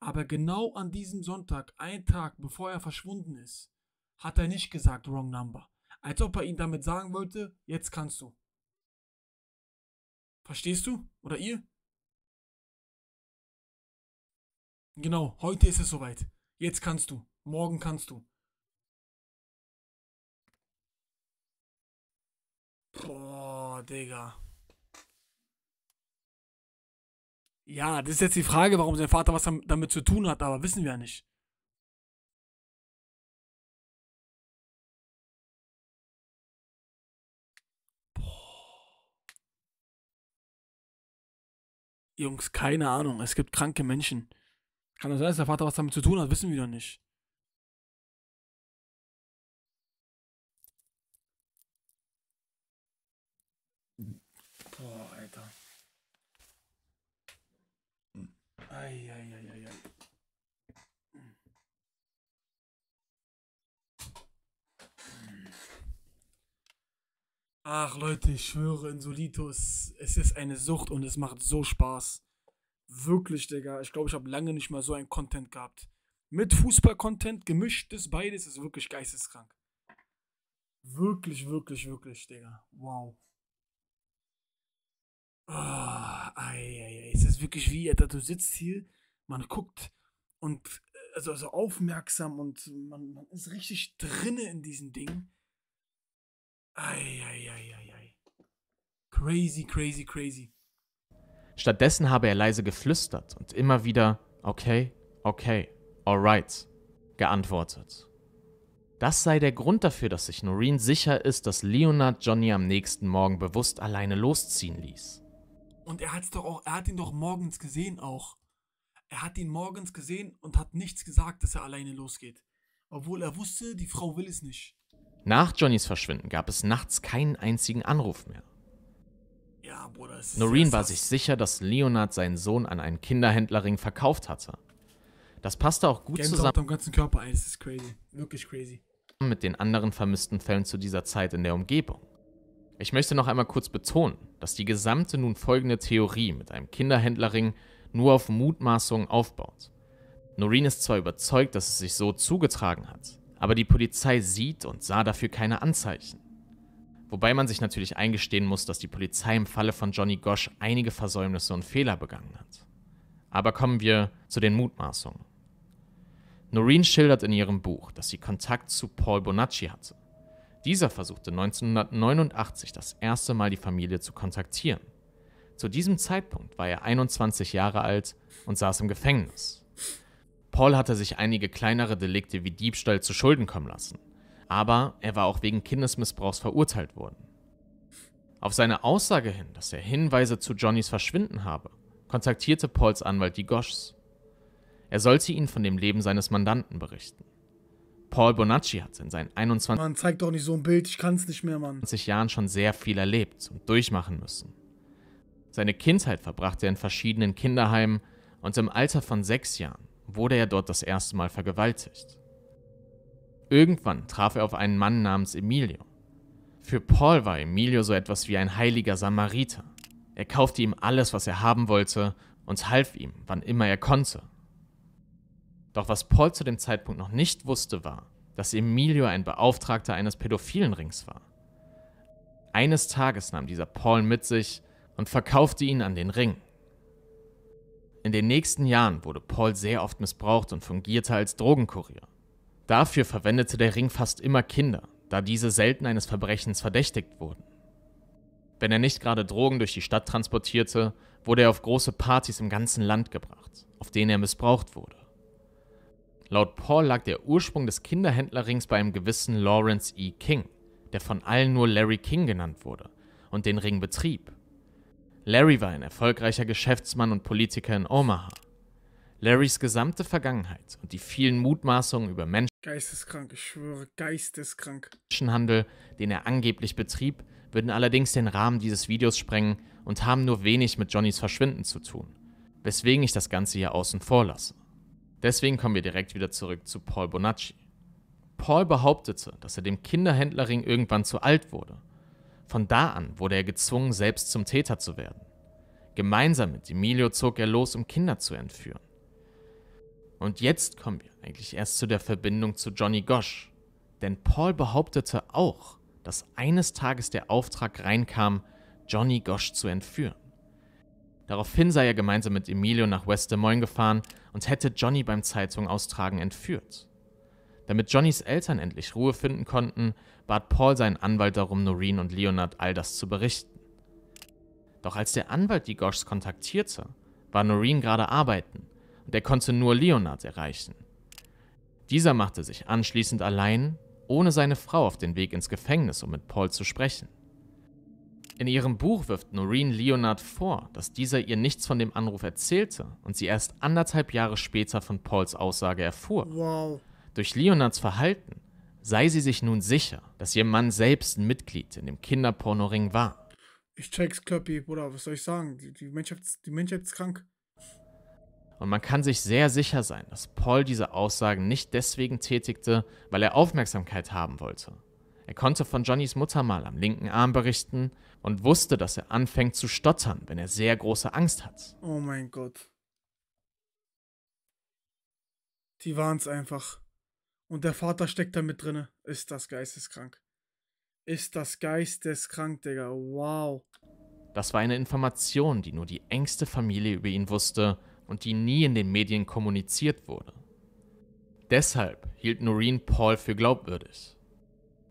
Aber genau an diesem Sonntag, einen Tag bevor er verschwunden ist, hat er nicht gesagt, wrong number. Als ob er ihn damit sagen wollte, jetzt kannst du. Verstehst du? Oder ihr? Genau, heute ist es soweit. Jetzt kannst du. Morgen kannst du. Boah, Digga. Ja, das ist jetzt die Frage, warum sein Vater was damit zu tun hat, aber wissen wir ja nicht. Boah. Jungs, keine Ahnung. Es gibt kranke Menschen. Kann das sein, dass der Vater was damit zu tun hat? Wissen wir doch nicht. Alter. Eieieiei. Ach Leute, ich schwöre, Insolitos, es ist eine Sucht und es macht so Spaß. Wirklich, Digga. Ich glaube, ich habe lange nicht mal so ein Content gehabt. Mit Fußball-Content, gemischtes beides, ist wirklich geisteskrank. Wirklich, wirklich, wirklich, Digga. Wow. Oh, ei, ei, ei. es ist wirklich wie, äh, Alter, du sitzt hier, man guckt und also, also aufmerksam und man, man ist richtig drinne in diesem Ding. Ei, ei, ei, ei, ei. Crazy, crazy, crazy. Stattdessen habe er leise geflüstert und immer wieder okay, okay, alright geantwortet. Das sei der Grund dafür, dass sich Noreen sicher ist, dass Leonard Johnny am nächsten Morgen bewusst alleine losziehen ließ. Und er hat's doch auch, er hat ihn doch morgens gesehen auch. Er hat ihn morgens gesehen und hat nichts gesagt, dass er alleine losgeht. Obwohl er wusste, die Frau will es nicht. Nach Johnnys Verschwinden gab es nachts keinen einzigen Anruf mehr. Ja, Bruder, es Noreen war sich sicher, dass Leonard seinen Sohn an einen Kinderhändlerring verkauft hatte. Das passte auch gut Game zusammen. am ganzen Körper ein, das ist crazy. Wirklich crazy. Mit den anderen vermissten Fällen zu dieser Zeit in der Umgebung. Ich möchte noch einmal kurz betonen, dass die gesamte nun folgende Theorie mit einem Kinderhändlerring nur auf Mutmaßungen aufbaut. Noreen ist zwar überzeugt, dass es sich so zugetragen hat, aber die Polizei sieht und sah dafür keine Anzeichen. Wobei man sich natürlich eingestehen muss, dass die Polizei im Falle von Johnny Gosch einige Versäumnisse und Fehler begangen hat. Aber kommen wir zu den Mutmaßungen. Noreen schildert in ihrem Buch, dass sie Kontakt zu Paul Bonacci hatte. Dieser versuchte 1989 das erste Mal die Familie zu kontaktieren. Zu diesem Zeitpunkt war er 21 Jahre alt und saß im Gefängnis. Paul hatte sich einige kleinere Delikte wie Diebstahl zu Schulden kommen lassen, aber er war auch wegen Kindesmissbrauchs verurteilt worden. Auf seine Aussage hin, dass er Hinweise zu Johnnys Verschwinden habe, kontaktierte Pauls Anwalt die Goschs. Er sollte ihnen von dem Leben seines Mandanten berichten. Paul Bonacci hat in seinen 21 Mann, zeig doch nicht so ein Bild, ich kann's nicht mehr, Mann. Jahren schon sehr viel erlebt und durchmachen müssen. Seine Kindheit verbrachte er in verschiedenen Kinderheimen und im Alter von sechs Jahren wurde er dort das erste Mal vergewaltigt. Irgendwann traf er auf einen Mann namens Emilio. Für Paul war Emilio so etwas wie ein heiliger Samariter. Er kaufte ihm alles, was er haben wollte und half ihm, wann immer er konnte. Doch was Paul zu dem Zeitpunkt noch nicht wusste, war, dass Emilio ein Beauftragter eines pädophilen Rings war. Eines Tages nahm dieser Paul mit sich und verkaufte ihn an den Ring. In den nächsten Jahren wurde Paul sehr oft missbraucht und fungierte als Drogenkurier. Dafür verwendete der Ring fast immer Kinder, da diese selten eines Verbrechens verdächtigt wurden. Wenn er nicht gerade Drogen durch die Stadt transportierte, wurde er auf große Partys im ganzen Land gebracht, auf denen er missbraucht wurde. Laut Paul lag der Ursprung des Kinderhändlerrings bei einem gewissen Lawrence E. King, der von allen nur Larry King genannt wurde und den Ring betrieb. Larry war ein erfolgreicher Geschäftsmann und Politiker in Omaha. Larrys gesamte Vergangenheit und die vielen Mutmaßungen über Menschen Geisteskrank, ich schwöre, geisteskrank. Menschenhandel, den er angeblich betrieb, würden allerdings den Rahmen dieses Videos sprengen und haben nur wenig mit Johnnys Verschwinden zu tun, weswegen ich das Ganze hier außen vor lasse. Deswegen kommen wir direkt wieder zurück zu Paul Bonacci. Paul behauptete, dass er dem Kinderhändlerring irgendwann zu alt wurde. Von da an wurde er gezwungen, selbst zum Täter zu werden. Gemeinsam mit Emilio zog er los, um Kinder zu entführen. Und jetzt kommen wir eigentlich erst zu der Verbindung zu Johnny Gosch. Denn Paul behauptete auch, dass eines Tages der Auftrag reinkam, Johnny Gosch zu entführen. Daraufhin sei er gemeinsam mit Emilio nach West Des Moines gefahren und hätte Johnny beim Zeitungaustragen entführt. Damit Johnnys Eltern endlich Ruhe finden konnten, bat Paul seinen Anwalt darum, Noreen und Leonard all das zu berichten. Doch als der Anwalt die Goshs kontaktierte, war Noreen gerade arbeiten und er konnte nur Leonard erreichen. Dieser machte sich anschließend allein, ohne seine Frau, auf den Weg ins Gefängnis, um mit Paul zu sprechen. In ihrem Buch wirft Noreen Leonard vor, dass dieser ihr nichts von dem Anruf erzählte und sie erst anderthalb Jahre später von Pauls Aussage erfuhr. Wow. Durch Leonards Verhalten sei sie sich nun sicher, dass ihr Mann selbst ein Mitglied in dem Kinderpornoring war. Ich check's, Klöppi, Bruder, was soll ich sagen? Die, die, Menschheit, die Menschheit ist krank. Und man kann sich sehr sicher sein, dass Paul diese Aussagen nicht deswegen tätigte, weil er Aufmerksamkeit haben wollte. Er konnte von Johnnys Mutter mal am linken Arm berichten und wusste, dass er anfängt zu stottern, wenn er sehr große Angst hat. Oh mein Gott. Die waren's einfach. Und der Vater steckt da mit drin. Ist das geisteskrank. Ist das geisteskrank, Digga. Wow. Das war eine Information, die nur die engste Familie über ihn wusste und die nie in den Medien kommuniziert wurde. Deshalb hielt Noreen Paul für glaubwürdig.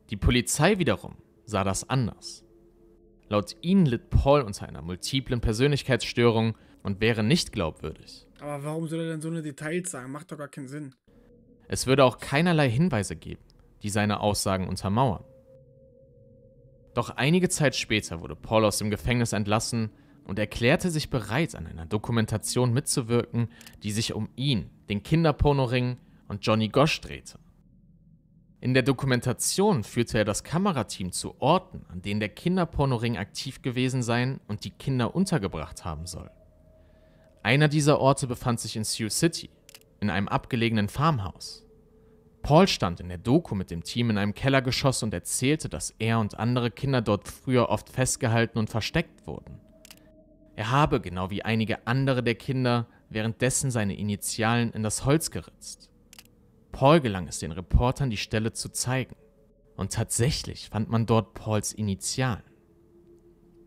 Die Polizei wiederum sah das anders. Laut ihnen litt Paul unter einer multiplen Persönlichkeitsstörung und wäre nicht glaubwürdig. Aber warum soll er denn so eine Details sagen? Macht doch gar keinen Sinn. Es würde auch keinerlei Hinweise geben, die seine Aussagen untermauern. Doch einige Zeit später wurde Paul aus dem Gefängnis entlassen und erklärte sich bereit, an einer Dokumentation mitzuwirken, die sich um ihn, den Kinderpornoring und Johnny Gosch drehte. In der Dokumentation führte er das Kamerateam zu Orten, an denen der Kinderpornoring aktiv gewesen sein und die Kinder untergebracht haben soll. Einer dieser Orte befand sich in Sioux City, in einem abgelegenen Farmhaus. Paul stand in der Doku mit dem Team in einem Kellergeschoss und erzählte, dass er und andere Kinder dort früher oft festgehalten und versteckt wurden. Er habe, genau wie einige andere der Kinder, währenddessen seine Initialen in das Holz geritzt. Paul gelang es den Reportern, die Stelle zu zeigen. Und tatsächlich fand man dort Pauls Initialen.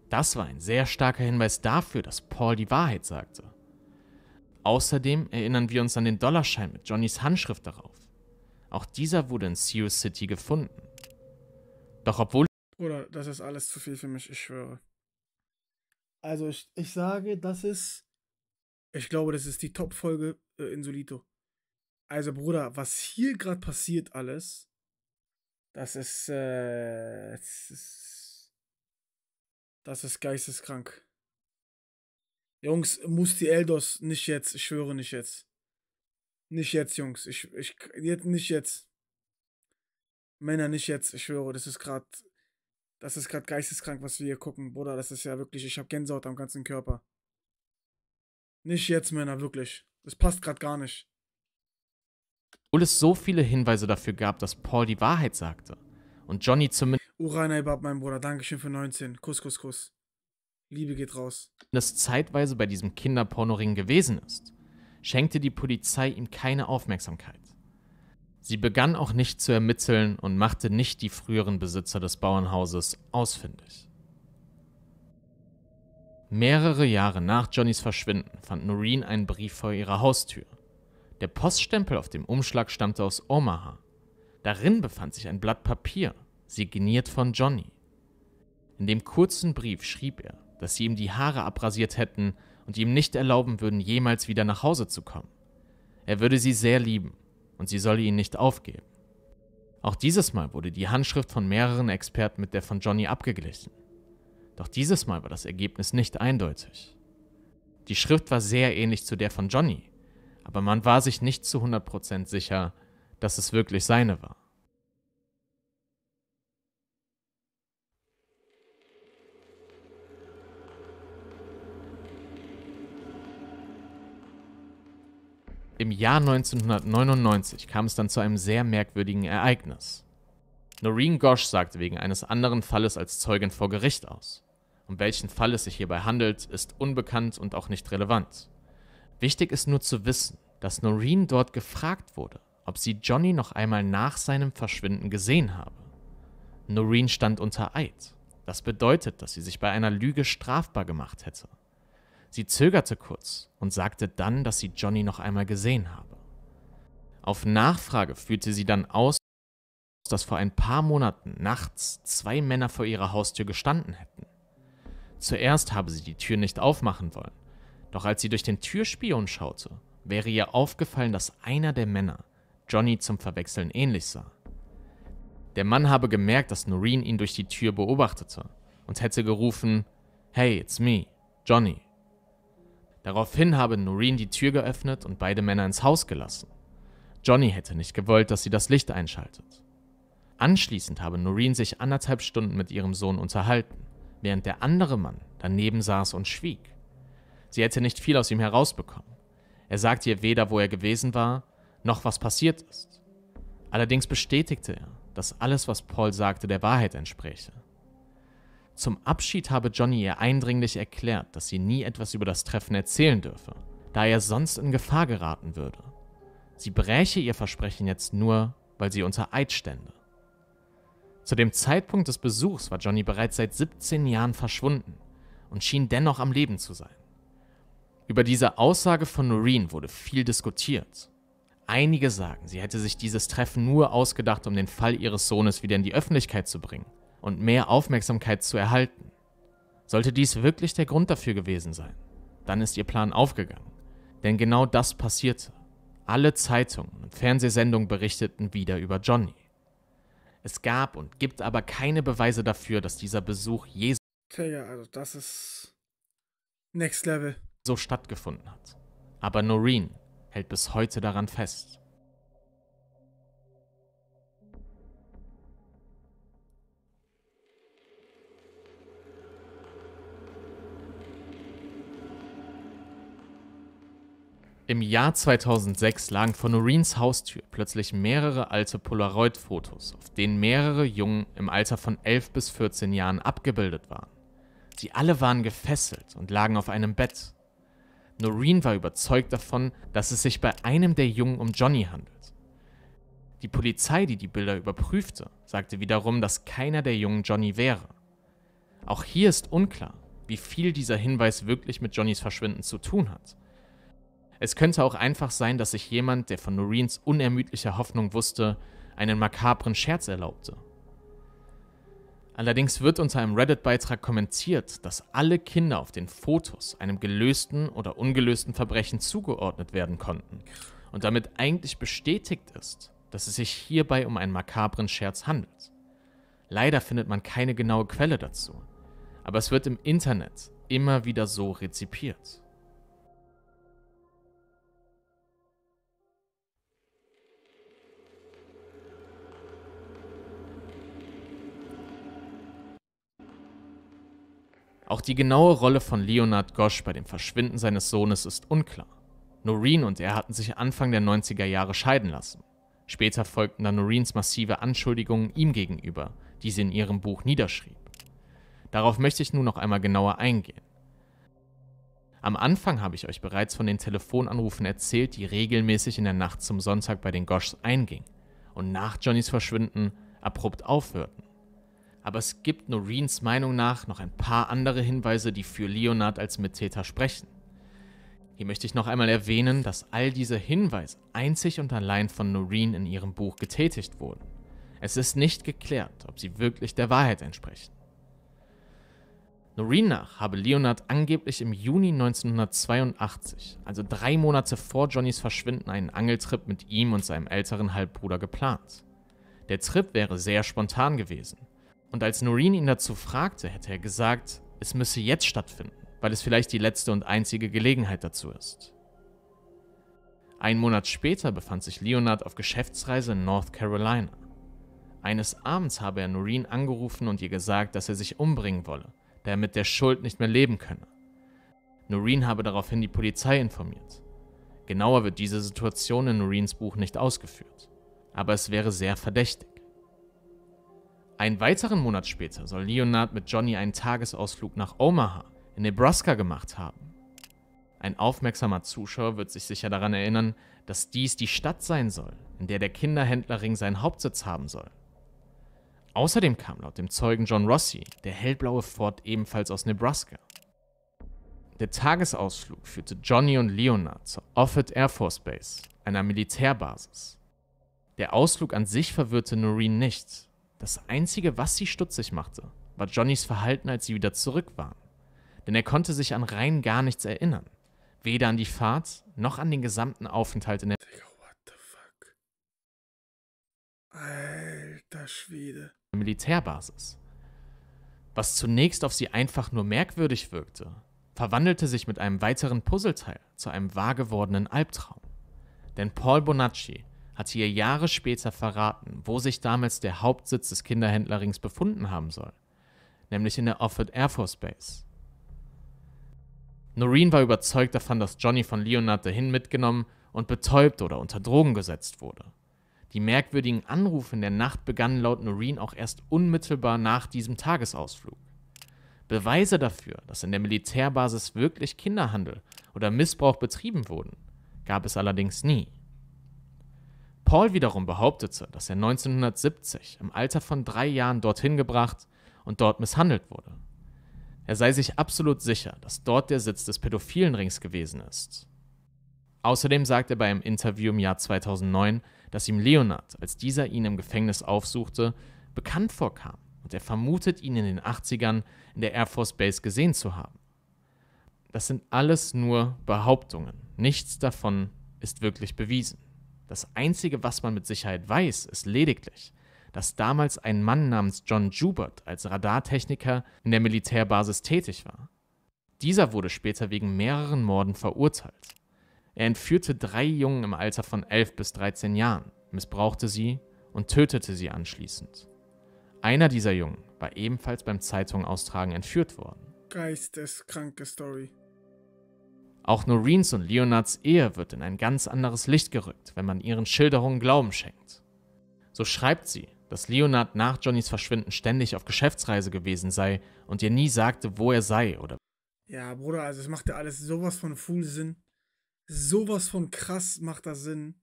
Das war ein sehr starker Hinweis dafür, dass Paul die Wahrheit sagte. Außerdem erinnern wir uns an den Dollarschein mit Johnnys Handschrift darauf. Auch dieser wurde in Sioux City gefunden. Doch obwohl. Oder das ist alles zu viel für mich, ich schwöre. Also ich, ich sage, das ist. Ich glaube, das ist die Top-Folge äh, in Solito. Also, Bruder, was hier gerade passiert alles, das ist, äh, das ist, das ist geisteskrank. Jungs, muss die Eldos nicht jetzt, ich schwöre nicht jetzt. Nicht jetzt, Jungs, ich, ich, nicht jetzt. Männer, nicht jetzt, ich schwöre, das ist gerade, das ist gerade geisteskrank, was wir hier gucken, Bruder, das ist ja wirklich, ich habe Gänsehaut am ganzen Körper. Nicht jetzt, Männer, wirklich. Das passt gerade gar nicht. Obwohl es so viele Hinweise dafür gab, dass Paul die Wahrheit sagte. Und Johnny zumindest. Urana Ibab, mein Bruder, Dankeschön für 19. Kuss, Kuss, Kuss. Liebe geht raus. Das zeitweise bei diesem Kinderpornoring gewesen ist, schenkte die Polizei ihm keine Aufmerksamkeit. Sie begann auch nicht zu ermitteln und machte nicht die früheren Besitzer des Bauernhauses ausfindig. Mehrere Jahre nach Johnnys Verschwinden fand Noreen einen Brief vor ihrer Haustür. Der Poststempel auf dem Umschlag stammte aus Omaha. Darin befand sich ein Blatt Papier, signiert von Johnny. In dem kurzen Brief schrieb er, dass sie ihm die Haare abrasiert hätten und ihm nicht erlauben würden, jemals wieder nach Hause zu kommen. Er würde sie sehr lieben und sie solle ihn nicht aufgeben. Auch dieses Mal wurde die Handschrift von mehreren Experten mit der von Johnny abgeglichen. Doch dieses Mal war das Ergebnis nicht eindeutig. Die Schrift war sehr ähnlich zu der von Johnny, aber man war sich nicht zu 100% sicher, dass es wirklich seine war. Im Jahr 1999 kam es dann zu einem sehr merkwürdigen Ereignis. Noreen Gosch sagte wegen eines anderen Falles als Zeugin vor Gericht aus. Um welchen Fall es sich hierbei handelt, ist unbekannt und auch nicht relevant. Wichtig ist nur zu wissen, dass Noreen dort gefragt wurde, ob sie Johnny noch einmal nach seinem Verschwinden gesehen habe. Noreen stand unter Eid. Das bedeutet, dass sie sich bei einer Lüge strafbar gemacht hätte. Sie zögerte kurz und sagte dann, dass sie Johnny noch einmal gesehen habe. Auf Nachfrage führte sie dann aus, dass vor ein paar Monaten nachts zwei Männer vor ihrer Haustür gestanden hätten. Zuerst habe sie die Tür nicht aufmachen wollen, doch als sie durch den Türspion schaute, wäre ihr aufgefallen, dass einer der Männer Johnny zum Verwechseln ähnlich sah. Der Mann habe gemerkt, dass Noreen ihn durch die Tür beobachtete und hätte gerufen, Hey, it's me, Johnny. Daraufhin habe Noreen die Tür geöffnet und beide Männer ins Haus gelassen. Johnny hätte nicht gewollt, dass sie das Licht einschaltet. Anschließend habe Noreen sich anderthalb Stunden mit ihrem Sohn unterhalten, während der andere Mann daneben saß und schwieg. Sie hätte nicht viel aus ihm herausbekommen. Er sagte ihr weder, wo er gewesen war, noch was passiert ist. Allerdings bestätigte er, dass alles, was Paul sagte, der Wahrheit entspräche. Zum Abschied habe Johnny ihr eindringlich erklärt, dass sie nie etwas über das Treffen erzählen dürfe, da er sonst in Gefahr geraten würde. Sie bräche ihr Versprechen jetzt nur, weil sie unter Eid stände. Zu dem Zeitpunkt des Besuchs war Johnny bereits seit 17 Jahren verschwunden und schien dennoch am Leben zu sein. Über diese Aussage von Noreen wurde viel diskutiert. Einige sagen, sie hätte sich dieses Treffen nur ausgedacht, um den Fall ihres Sohnes wieder in die Öffentlichkeit zu bringen und mehr Aufmerksamkeit zu erhalten. Sollte dies wirklich der Grund dafür gewesen sein, dann ist ihr Plan aufgegangen. Denn genau das passierte. Alle Zeitungen und Fernsehsendungen berichteten wieder über Johnny. Es gab und gibt aber keine Beweise dafür, dass dieser Besuch Jesus. Tja, also das ist Next Level so stattgefunden hat. Aber Noreen hält bis heute daran fest. Im Jahr 2006 lagen vor Noreens Haustür plötzlich mehrere alte Polaroid-Fotos, auf denen mehrere Jungen im Alter von 11 bis 14 Jahren abgebildet waren. Sie alle waren gefesselt und lagen auf einem Bett. Noreen war überzeugt davon, dass es sich bei einem der Jungen um Johnny handelt. Die Polizei, die die Bilder überprüfte, sagte wiederum, dass keiner der Jungen Johnny wäre. Auch hier ist unklar, wie viel dieser Hinweis wirklich mit Johnnys Verschwinden zu tun hat. Es könnte auch einfach sein, dass sich jemand, der von Noreens unermüdlicher Hoffnung wusste, einen makabren Scherz erlaubte Allerdings wird unter einem Reddit-Beitrag kommentiert, dass alle Kinder auf den Fotos einem gelösten oder ungelösten Verbrechen zugeordnet werden konnten und damit eigentlich bestätigt ist, dass es sich hierbei um einen makabren Scherz handelt. Leider findet man keine genaue Quelle dazu, aber es wird im Internet immer wieder so rezipiert. Auch die genaue Rolle von Leonard Gosch bei dem Verschwinden seines Sohnes ist unklar. Noreen und er hatten sich Anfang der 90er Jahre scheiden lassen. Später folgten dann Noreens massive Anschuldigungen ihm gegenüber, die sie in ihrem Buch niederschrieb. Darauf möchte ich nun noch einmal genauer eingehen. Am Anfang habe ich euch bereits von den Telefonanrufen erzählt, die regelmäßig in der Nacht zum Sonntag bei den Goschs eingingen und nach Johnnys Verschwinden abrupt aufhörten aber es gibt Norins Meinung nach noch ein paar andere Hinweise, die für Leonard als Mittäter sprechen. Hier möchte ich noch einmal erwähnen, dass all diese Hinweise einzig und allein von Noreen in ihrem Buch getätigt wurden. Es ist nicht geklärt, ob sie wirklich der Wahrheit entsprechen. Noreen nach habe Leonard angeblich im Juni 1982, also drei Monate vor Johnnys Verschwinden, einen Angeltrip mit ihm und seinem älteren Halbbruder geplant. Der Trip wäre sehr spontan gewesen und als Noreen ihn dazu fragte, hätte er gesagt, es müsse jetzt stattfinden, weil es vielleicht die letzte und einzige Gelegenheit dazu ist. Ein Monat später befand sich Leonard auf Geschäftsreise in North Carolina. Eines Abends habe er Noreen angerufen und ihr gesagt, dass er sich umbringen wolle, da er mit der Schuld nicht mehr leben könne. Noreen habe daraufhin die Polizei informiert. Genauer wird diese Situation in Noreens Buch nicht ausgeführt, aber es wäre sehr verdächtig. Einen weiteren Monat später soll Leonard mit Johnny einen Tagesausflug nach Omaha in Nebraska gemacht haben. Ein aufmerksamer Zuschauer wird sich sicher daran erinnern, dass dies die Stadt sein soll, in der der Kinderhändlerring seinen Hauptsitz haben soll. Außerdem kam laut dem Zeugen John Rossi der hellblaue Ford ebenfalls aus Nebraska. Der Tagesausflug führte Johnny und Leonard zur Offutt Air Force Base, einer Militärbasis. Der Ausflug an sich verwirrte Noreen nicht, das Einzige, was sie stutzig machte, war Johnnys Verhalten, als sie wieder zurück waren. Denn er konnte sich an rein gar nichts erinnern. Weder an die Fahrt, noch an den gesamten Aufenthalt in der... Digga, what the fuck? Alter Schwede. Militärbasis. Was zunächst auf sie einfach nur merkwürdig wirkte, verwandelte sich mit einem weiteren Puzzleteil zu einem wahr gewordenen Albtraum. Denn Paul Bonacci hat ihr Jahre später verraten, wo sich damals der Hauptsitz des Kinderhändlerrings befunden haben soll, nämlich in der Offutt Air Force Base. Noreen war überzeugt davon, dass Johnny von Leonard dahin mitgenommen und betäubt oder unter Drogen gesetzt wurde. Die merkwürdigen Anrufe in der Nacht begannen laut Noreen auch erst unmittelbar nach diesem Tagesausflug. Beweise dafür, dass in der Militärbasis wirklich Kinderhandel oder Missbrauch betrieben wurden, gab es allerdings nie. Paul wiederum behauptete, dass er 1970 im Alter von drei Jahren dorthin gebracht und dort misshandelt wurde. Er sei sich absolut sicher, dass dort der Sitz des pädophilen Rings gewesen ist. Außerdem sagt er bei einem Interview im Jahr 2009, dass ihm Leonard, als dieser ihn im Gefängnis aufsuchte, bekannt vorkam und er vermutet, ihn in den 80ern in der Air Force Base gesehen zu haben. Das sind alles nur Behauptungen. Nichts davon ist wirklich bewiesen. Das Einzige, was man mit Sicherheit weiß, ist lediglich, dass damals ein Mann namens John Jubert als Radartechniker in der Militärbasis tätig war. Dieser wurde später wegen mehreren Morden verurteilt. Er entführte drei Jungen im Alter von 11 bis 13 Jahren, missbrauchte sie und tötete sie anschließend. Einer dieser Jungen war ebenfalls beim Zeitungaustragen entführt worden. Geisteskranke Story. Auch Noreens und Leonards Ehe wird in ein ganz anderes Licht gerückt, wenn man ihren Schilderungen Glauben schenkt. So schreibt sie, dass Leonard nach Johnnys Verschwinden ständig auf Geschäftsreise gewesen sei und ihr nie sagte, wo er sei oder. Ja, Bruder, also es macht ja alles sowas von full Sinn. Sowas von krass macht das Sinn.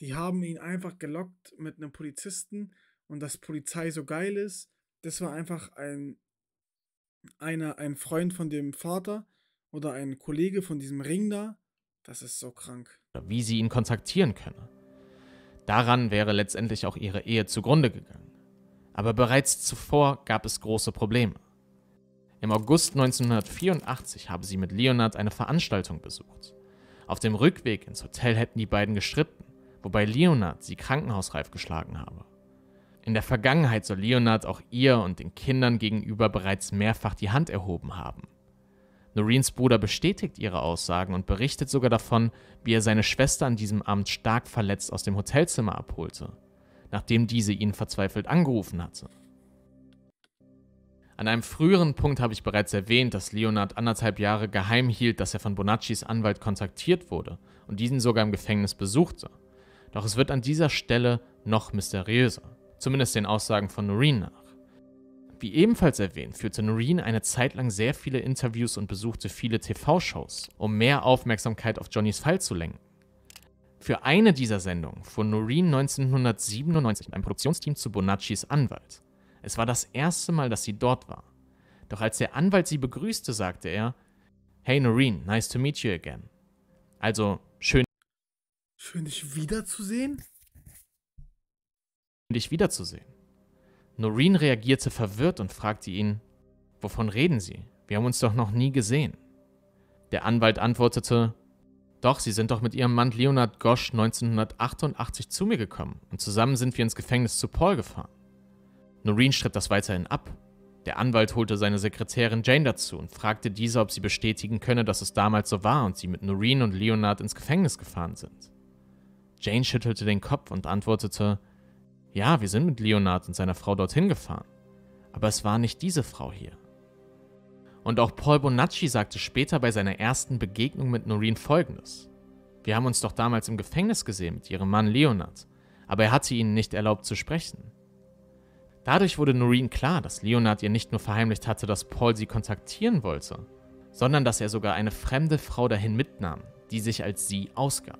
Die haben ihn einfach gelockt mit einem Polizisten und dass Polizei so geil ist. Das war einfach ein, einer, ein Freund von dem Vater, oder ein Kollege von diesem Ring da, das ist so krank. Wie sie ihn kontaktieren könne. Daran wäre letztendlich auch ihre Ehe zugrunde gegangen. Aber bereits zuvor gab es große Probleme. Im August 1984 habe sie mit Leonard eine Veranstaltung besucht. Auf dem Rückweg ins Hotel hätten die beiden gestritten, wobei Leonard sie krankenhausreif geschlagen habe. In der Vergangenheit soll Leonard auch ihr und den Kindern gegenüber bereits mehrfach die Hand erhoben haben. Noreens Bruder bestätigt ihre Aussagen und berichtet sogar davon, wie er seine Schwester an diesem Abend stark verletzt aus dem Hotelzimmer abholte, nachdem diese ihn verzweifelt angerufen hatte. An einem früheren Punkt habe ich bereits erwähnt, dass Leonard anderthalb Jahre geheim hielt, dass er von Bonaccis Anwalt kontaktiert wurde und diesen sogar im Gefängnis besuchte. Doch es wird an dieser Stelle noch mysteriöser, zumindest den Aussagen von Noreen nach. Wie ebenfalls erwähnt, führte Noreen eine Zeit lang sehr viele Interviews und besuchte viele TV-Shows, um mehr Aufmerksamkeit auf Johnnys Fall zu lenken. Für eine dieser Sendungen fuhr Noreen 1997 mit einem Produktionsteam zu Bonaccis Anwalt. Es war das erste Mal, dass sie dort war. Doch als der Anwalt sie begrüßte, sagte er: Hey Noreen, nice to meet you again. Also, schön. Schön, dich wiederzusehen? Schön, dich wiederzusehen. Noreen reagierte verwirrt und fragte ihn, wovon reden Sie? Wir haben uns doch noch nie gesehen. Der Anwalt antwortete, doch, Sie sind doch mit Ihrem Mann Leonard Gosch 1988 zu mir gekommen und zusammen sind wir ins Gefängnis zu Paul gefahren. Noreen schritt das weiterhin ab. Der Anwalt holte seine Sekretärin Jane dazu und fragte diese, ob sie bestätigen könne, dass es damals so war und sie mit Noreen und Leonard ins Gefängnis gefahren sind. Jane schüttelte den Kopf und antwortete, ja, wir sind mit Leonard und seiner Frau dorthin gefahren. Aber es war nicht diese Frau hier. Und auch Paul Bonacci sagte später bei seiner ersten Begegnung mit Noreen folgendes. Wir haben uns doch damals im Gefängnis gesehen mit ihrem Mann Leonard, aber er hatte ihnen nicht erlaubt zu sprechen. Dadurch wurde Noreen klar, dass Leonard ihr nicht nur verheimlicht hatte, dass Paul sie kontaktieren wollte, sondern dass er sogar eine fremde Frau dahin mitnahm, die sich als sie ausgab.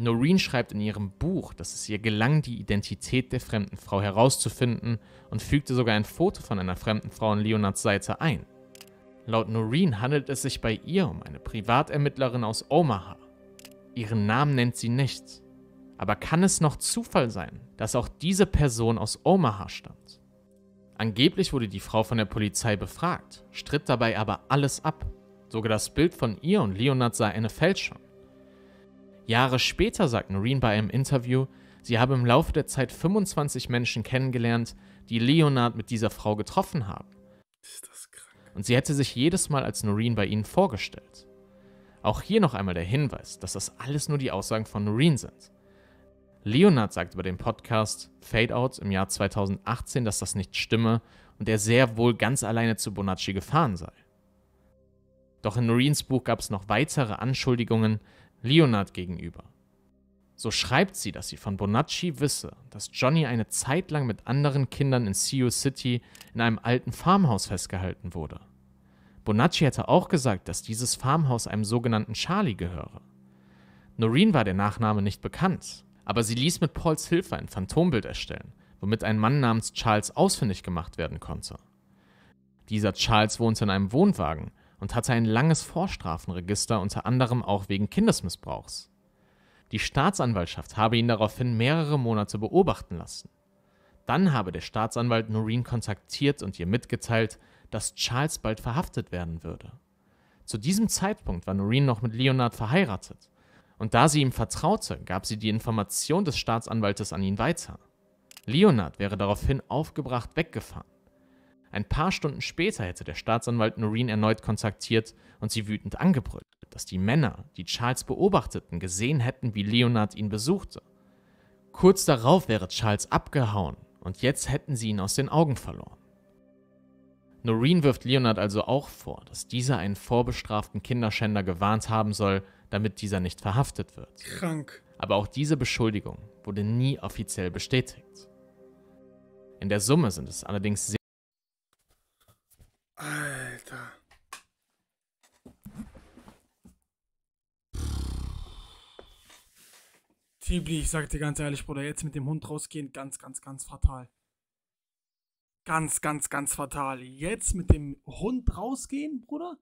Noreen schreibt in ihrem Buch, dass es ihr gelang, die Identität der fremden Frau herauszufinden und fügte sogar ein Foto von einer fremden Frau an Leonards Seite ein. Laut Noreen handelt es sich bei ihr um eine Privatermittlerin aus Omaha. Ihren Namen nennt sie nicht. Aber kann es noch Zufall sein, dass auch diese Person aus Omaha stammt? Angeblich wurde die Frau von der Polizei befragt, stritt dabei aber alles ab. Sogar das Bild von ihr und Leonard sei eine Fälschung. Jahre später sagt Noreen bei einem Interview, sie habe im Laufe der Zeit 25 Menschen kennengelernt, die Leonard mit dieser Frau getroffen haben. Ist das krank. Und sie hätte sich jedes Mal als Noreen bei ihnen vorgestellt. Auch hier noch einmal der Hinweis, dass das alles nur die Aussagen von Noreen sind. Leonard sagt über den Podcast Fade Out im Jahr 2018, dass das nicht stimme und er sehr wohl ganz alleine zu Bonacci gefahren sei. Doch in Noreens Buch gab es noch weitere Anschuldigungen, Leonard gegenüber. So schreibt sie, dass sie von Bonacci wisse, dass Johnny eine Zeit lang mit anderen Kindern in Sioux City in einem alten Farmhaus festgehalten wurde. Bonacci hätte auch gesagt, dass dieses Farmhaus einem sogenannten Charlie gehöre. Noreen war der Nachname nicht bekannt, aber sie ließ mit Pauls Hilfe ein Phantombild erstellen, womit ein Mann namens Charles ausfindig gemacht werden konnte. Dieser Charles wohnte in einem Wohnwagen, und hatte ein langes Vorstrafenregister, unter anderem auch wegen Kindesmissbrauchs. Die Staatsanwaltschaft habe ihn daraufhin mehrere Monate beobachten lassen. Dann habe der Staatsanwalt Noreen kontaktiert und ihr mitgeteilt, dass Charles bald verhaftet werden würde. Zu diesem Zeitpunkt war Noreen noch mit Leonard verheiratet, und da sie ihm vertraute, gab sie die Information des Staatsanwaltes an ihn weiter. Leonard wäre daraufhin aufgebracht weggefahren. Ein paar Stunden später hätte der Staatsanwalt Noreen erneut kontaktiert und sie wütend angebrüllt, dass die Männer, die Charles beobachteten, gesehen hätten, wie Leonard ihn besuchte. Kurz darauf wäre Charles abgehauen und jetzt hätten sie ihn aus den Augen verloren. Noreen wirft Leonard also auch vor, dass dieser einen vorbestraften Kinderschänder gewarnt haben soll, damit dieser nicht verhaftet wird. Krank. Aber auch diese Beschuldigung wurde nie offiziell bestätigt. In der Summe sind es allerdings sehr Alter. Tibli, ich sag dir ganz ehrlich, Bruder, jetzt mit dem Hund rausgehen, ganz, ganz, ganz fatal. Ganz, ganz, ganz fatal. Jetzt mit dem Hund rausgehen, Bruder?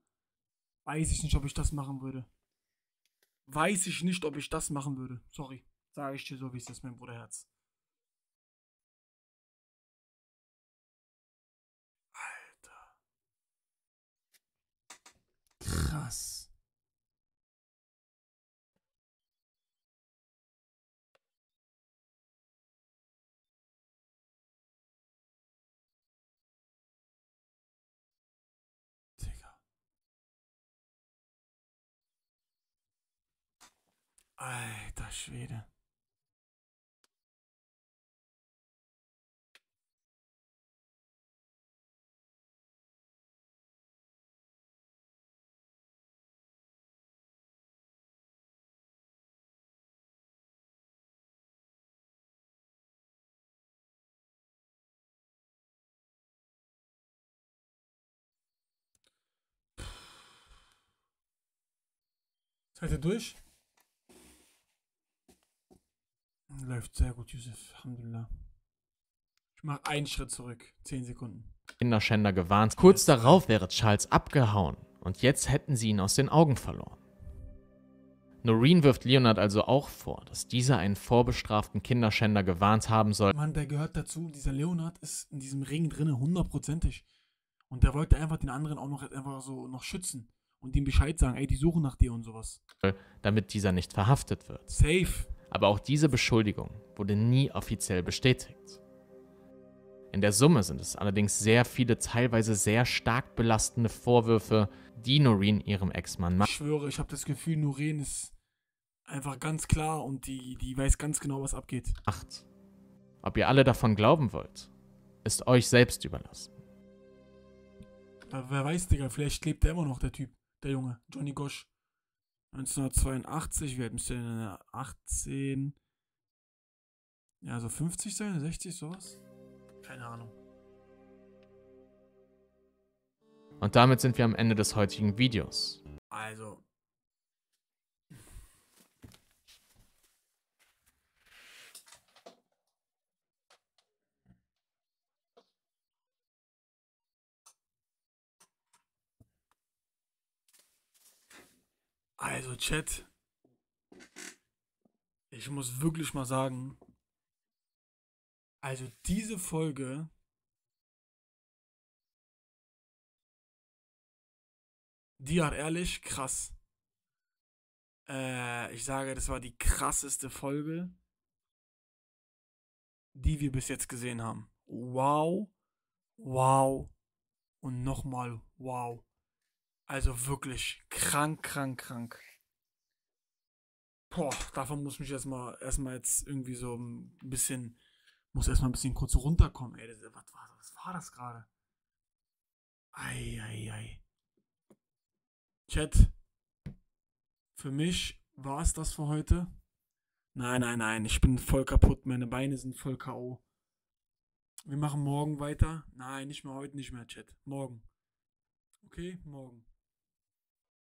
Weiß ich nicht, ob ich das machen würde. Weiß ich nicht, ob ich das machen würde. Sorry, sage ich dir so, wie es ist, mein Bruderherz. Krass. Alter Schwede. Seid ihr durch. Läuft sehr gut, Yusuf. Alhamdulillah. Ich mach einen Schritt zurück. Zehn Sekunden. Kinderschänder gewarnt. Kurz darauf wäre Charles abgehauen und jetzt hätten sie ihn aus den Augen verloren. Noreen wirft Leonard also auch vor, dass dieser einen vorbestraften Kinderschänder gewarnt haben soll. Mann, der gehört dazu. Dieser Leonard ist in diesem Ring drinne hundertprozentig. Und der wollte einfach den anderen auch noch einfach so noch schützen und ihm Bescheid sagen, ey, die suchen nach dir und sowas. Äh, damit dieser nicht verhaftet wird. Safe. Aber auch diese Beschuldigung wurde nie offiziell bestätigt. In der Summe sind es allerdings sehr viele, teilweise sehr stark belastende Vorwürfe, die Noreen ihrem Ex-Mann macht. Ich schwöre, ich habe das Gefühl, Noreen ist einfach ganz klar und die, die weiß ganz genau, was abgeht. Acht. Ob ihr alle davon glauben wollt, ist euch selbst überlassen. Wer weiß, Digga, vielleicht lebt er immer noch, der Typ der Junge, Johnny Gosch. 1982, wie alt müsste er denn? 18. Ja, so 50 sein, 60, sowas? Keine Ahnung. Und damit sind wir am Ende des heutigen Videos. Also, Also, Chat. Ich muss wirklich mal sagen. Also, diese Folge. Die hat ehrlich krass. Äh, ich sage, das war die krasseste Folge, die wir bis jetzt gesehen haben. Wow, wow und nochmal wow. Also wirklich krank, krank, krank. Boah, davon muss mich erstmal erstmal jetzt irgendwie so ein bisschen, muss erstmal ein bisschen kurz runterkommen. Ey, das, was, war, was war das gerade? Ei, ei, ei. Chat, für mich war es das für heute. Nein, nein, nein, ich bin voll kaputt, meine Beine sind voll K.O. Wir machen morgen weiter. Nein, nicht mehr heute, nicht mehr, Chat. Morgen. Okay, morgen.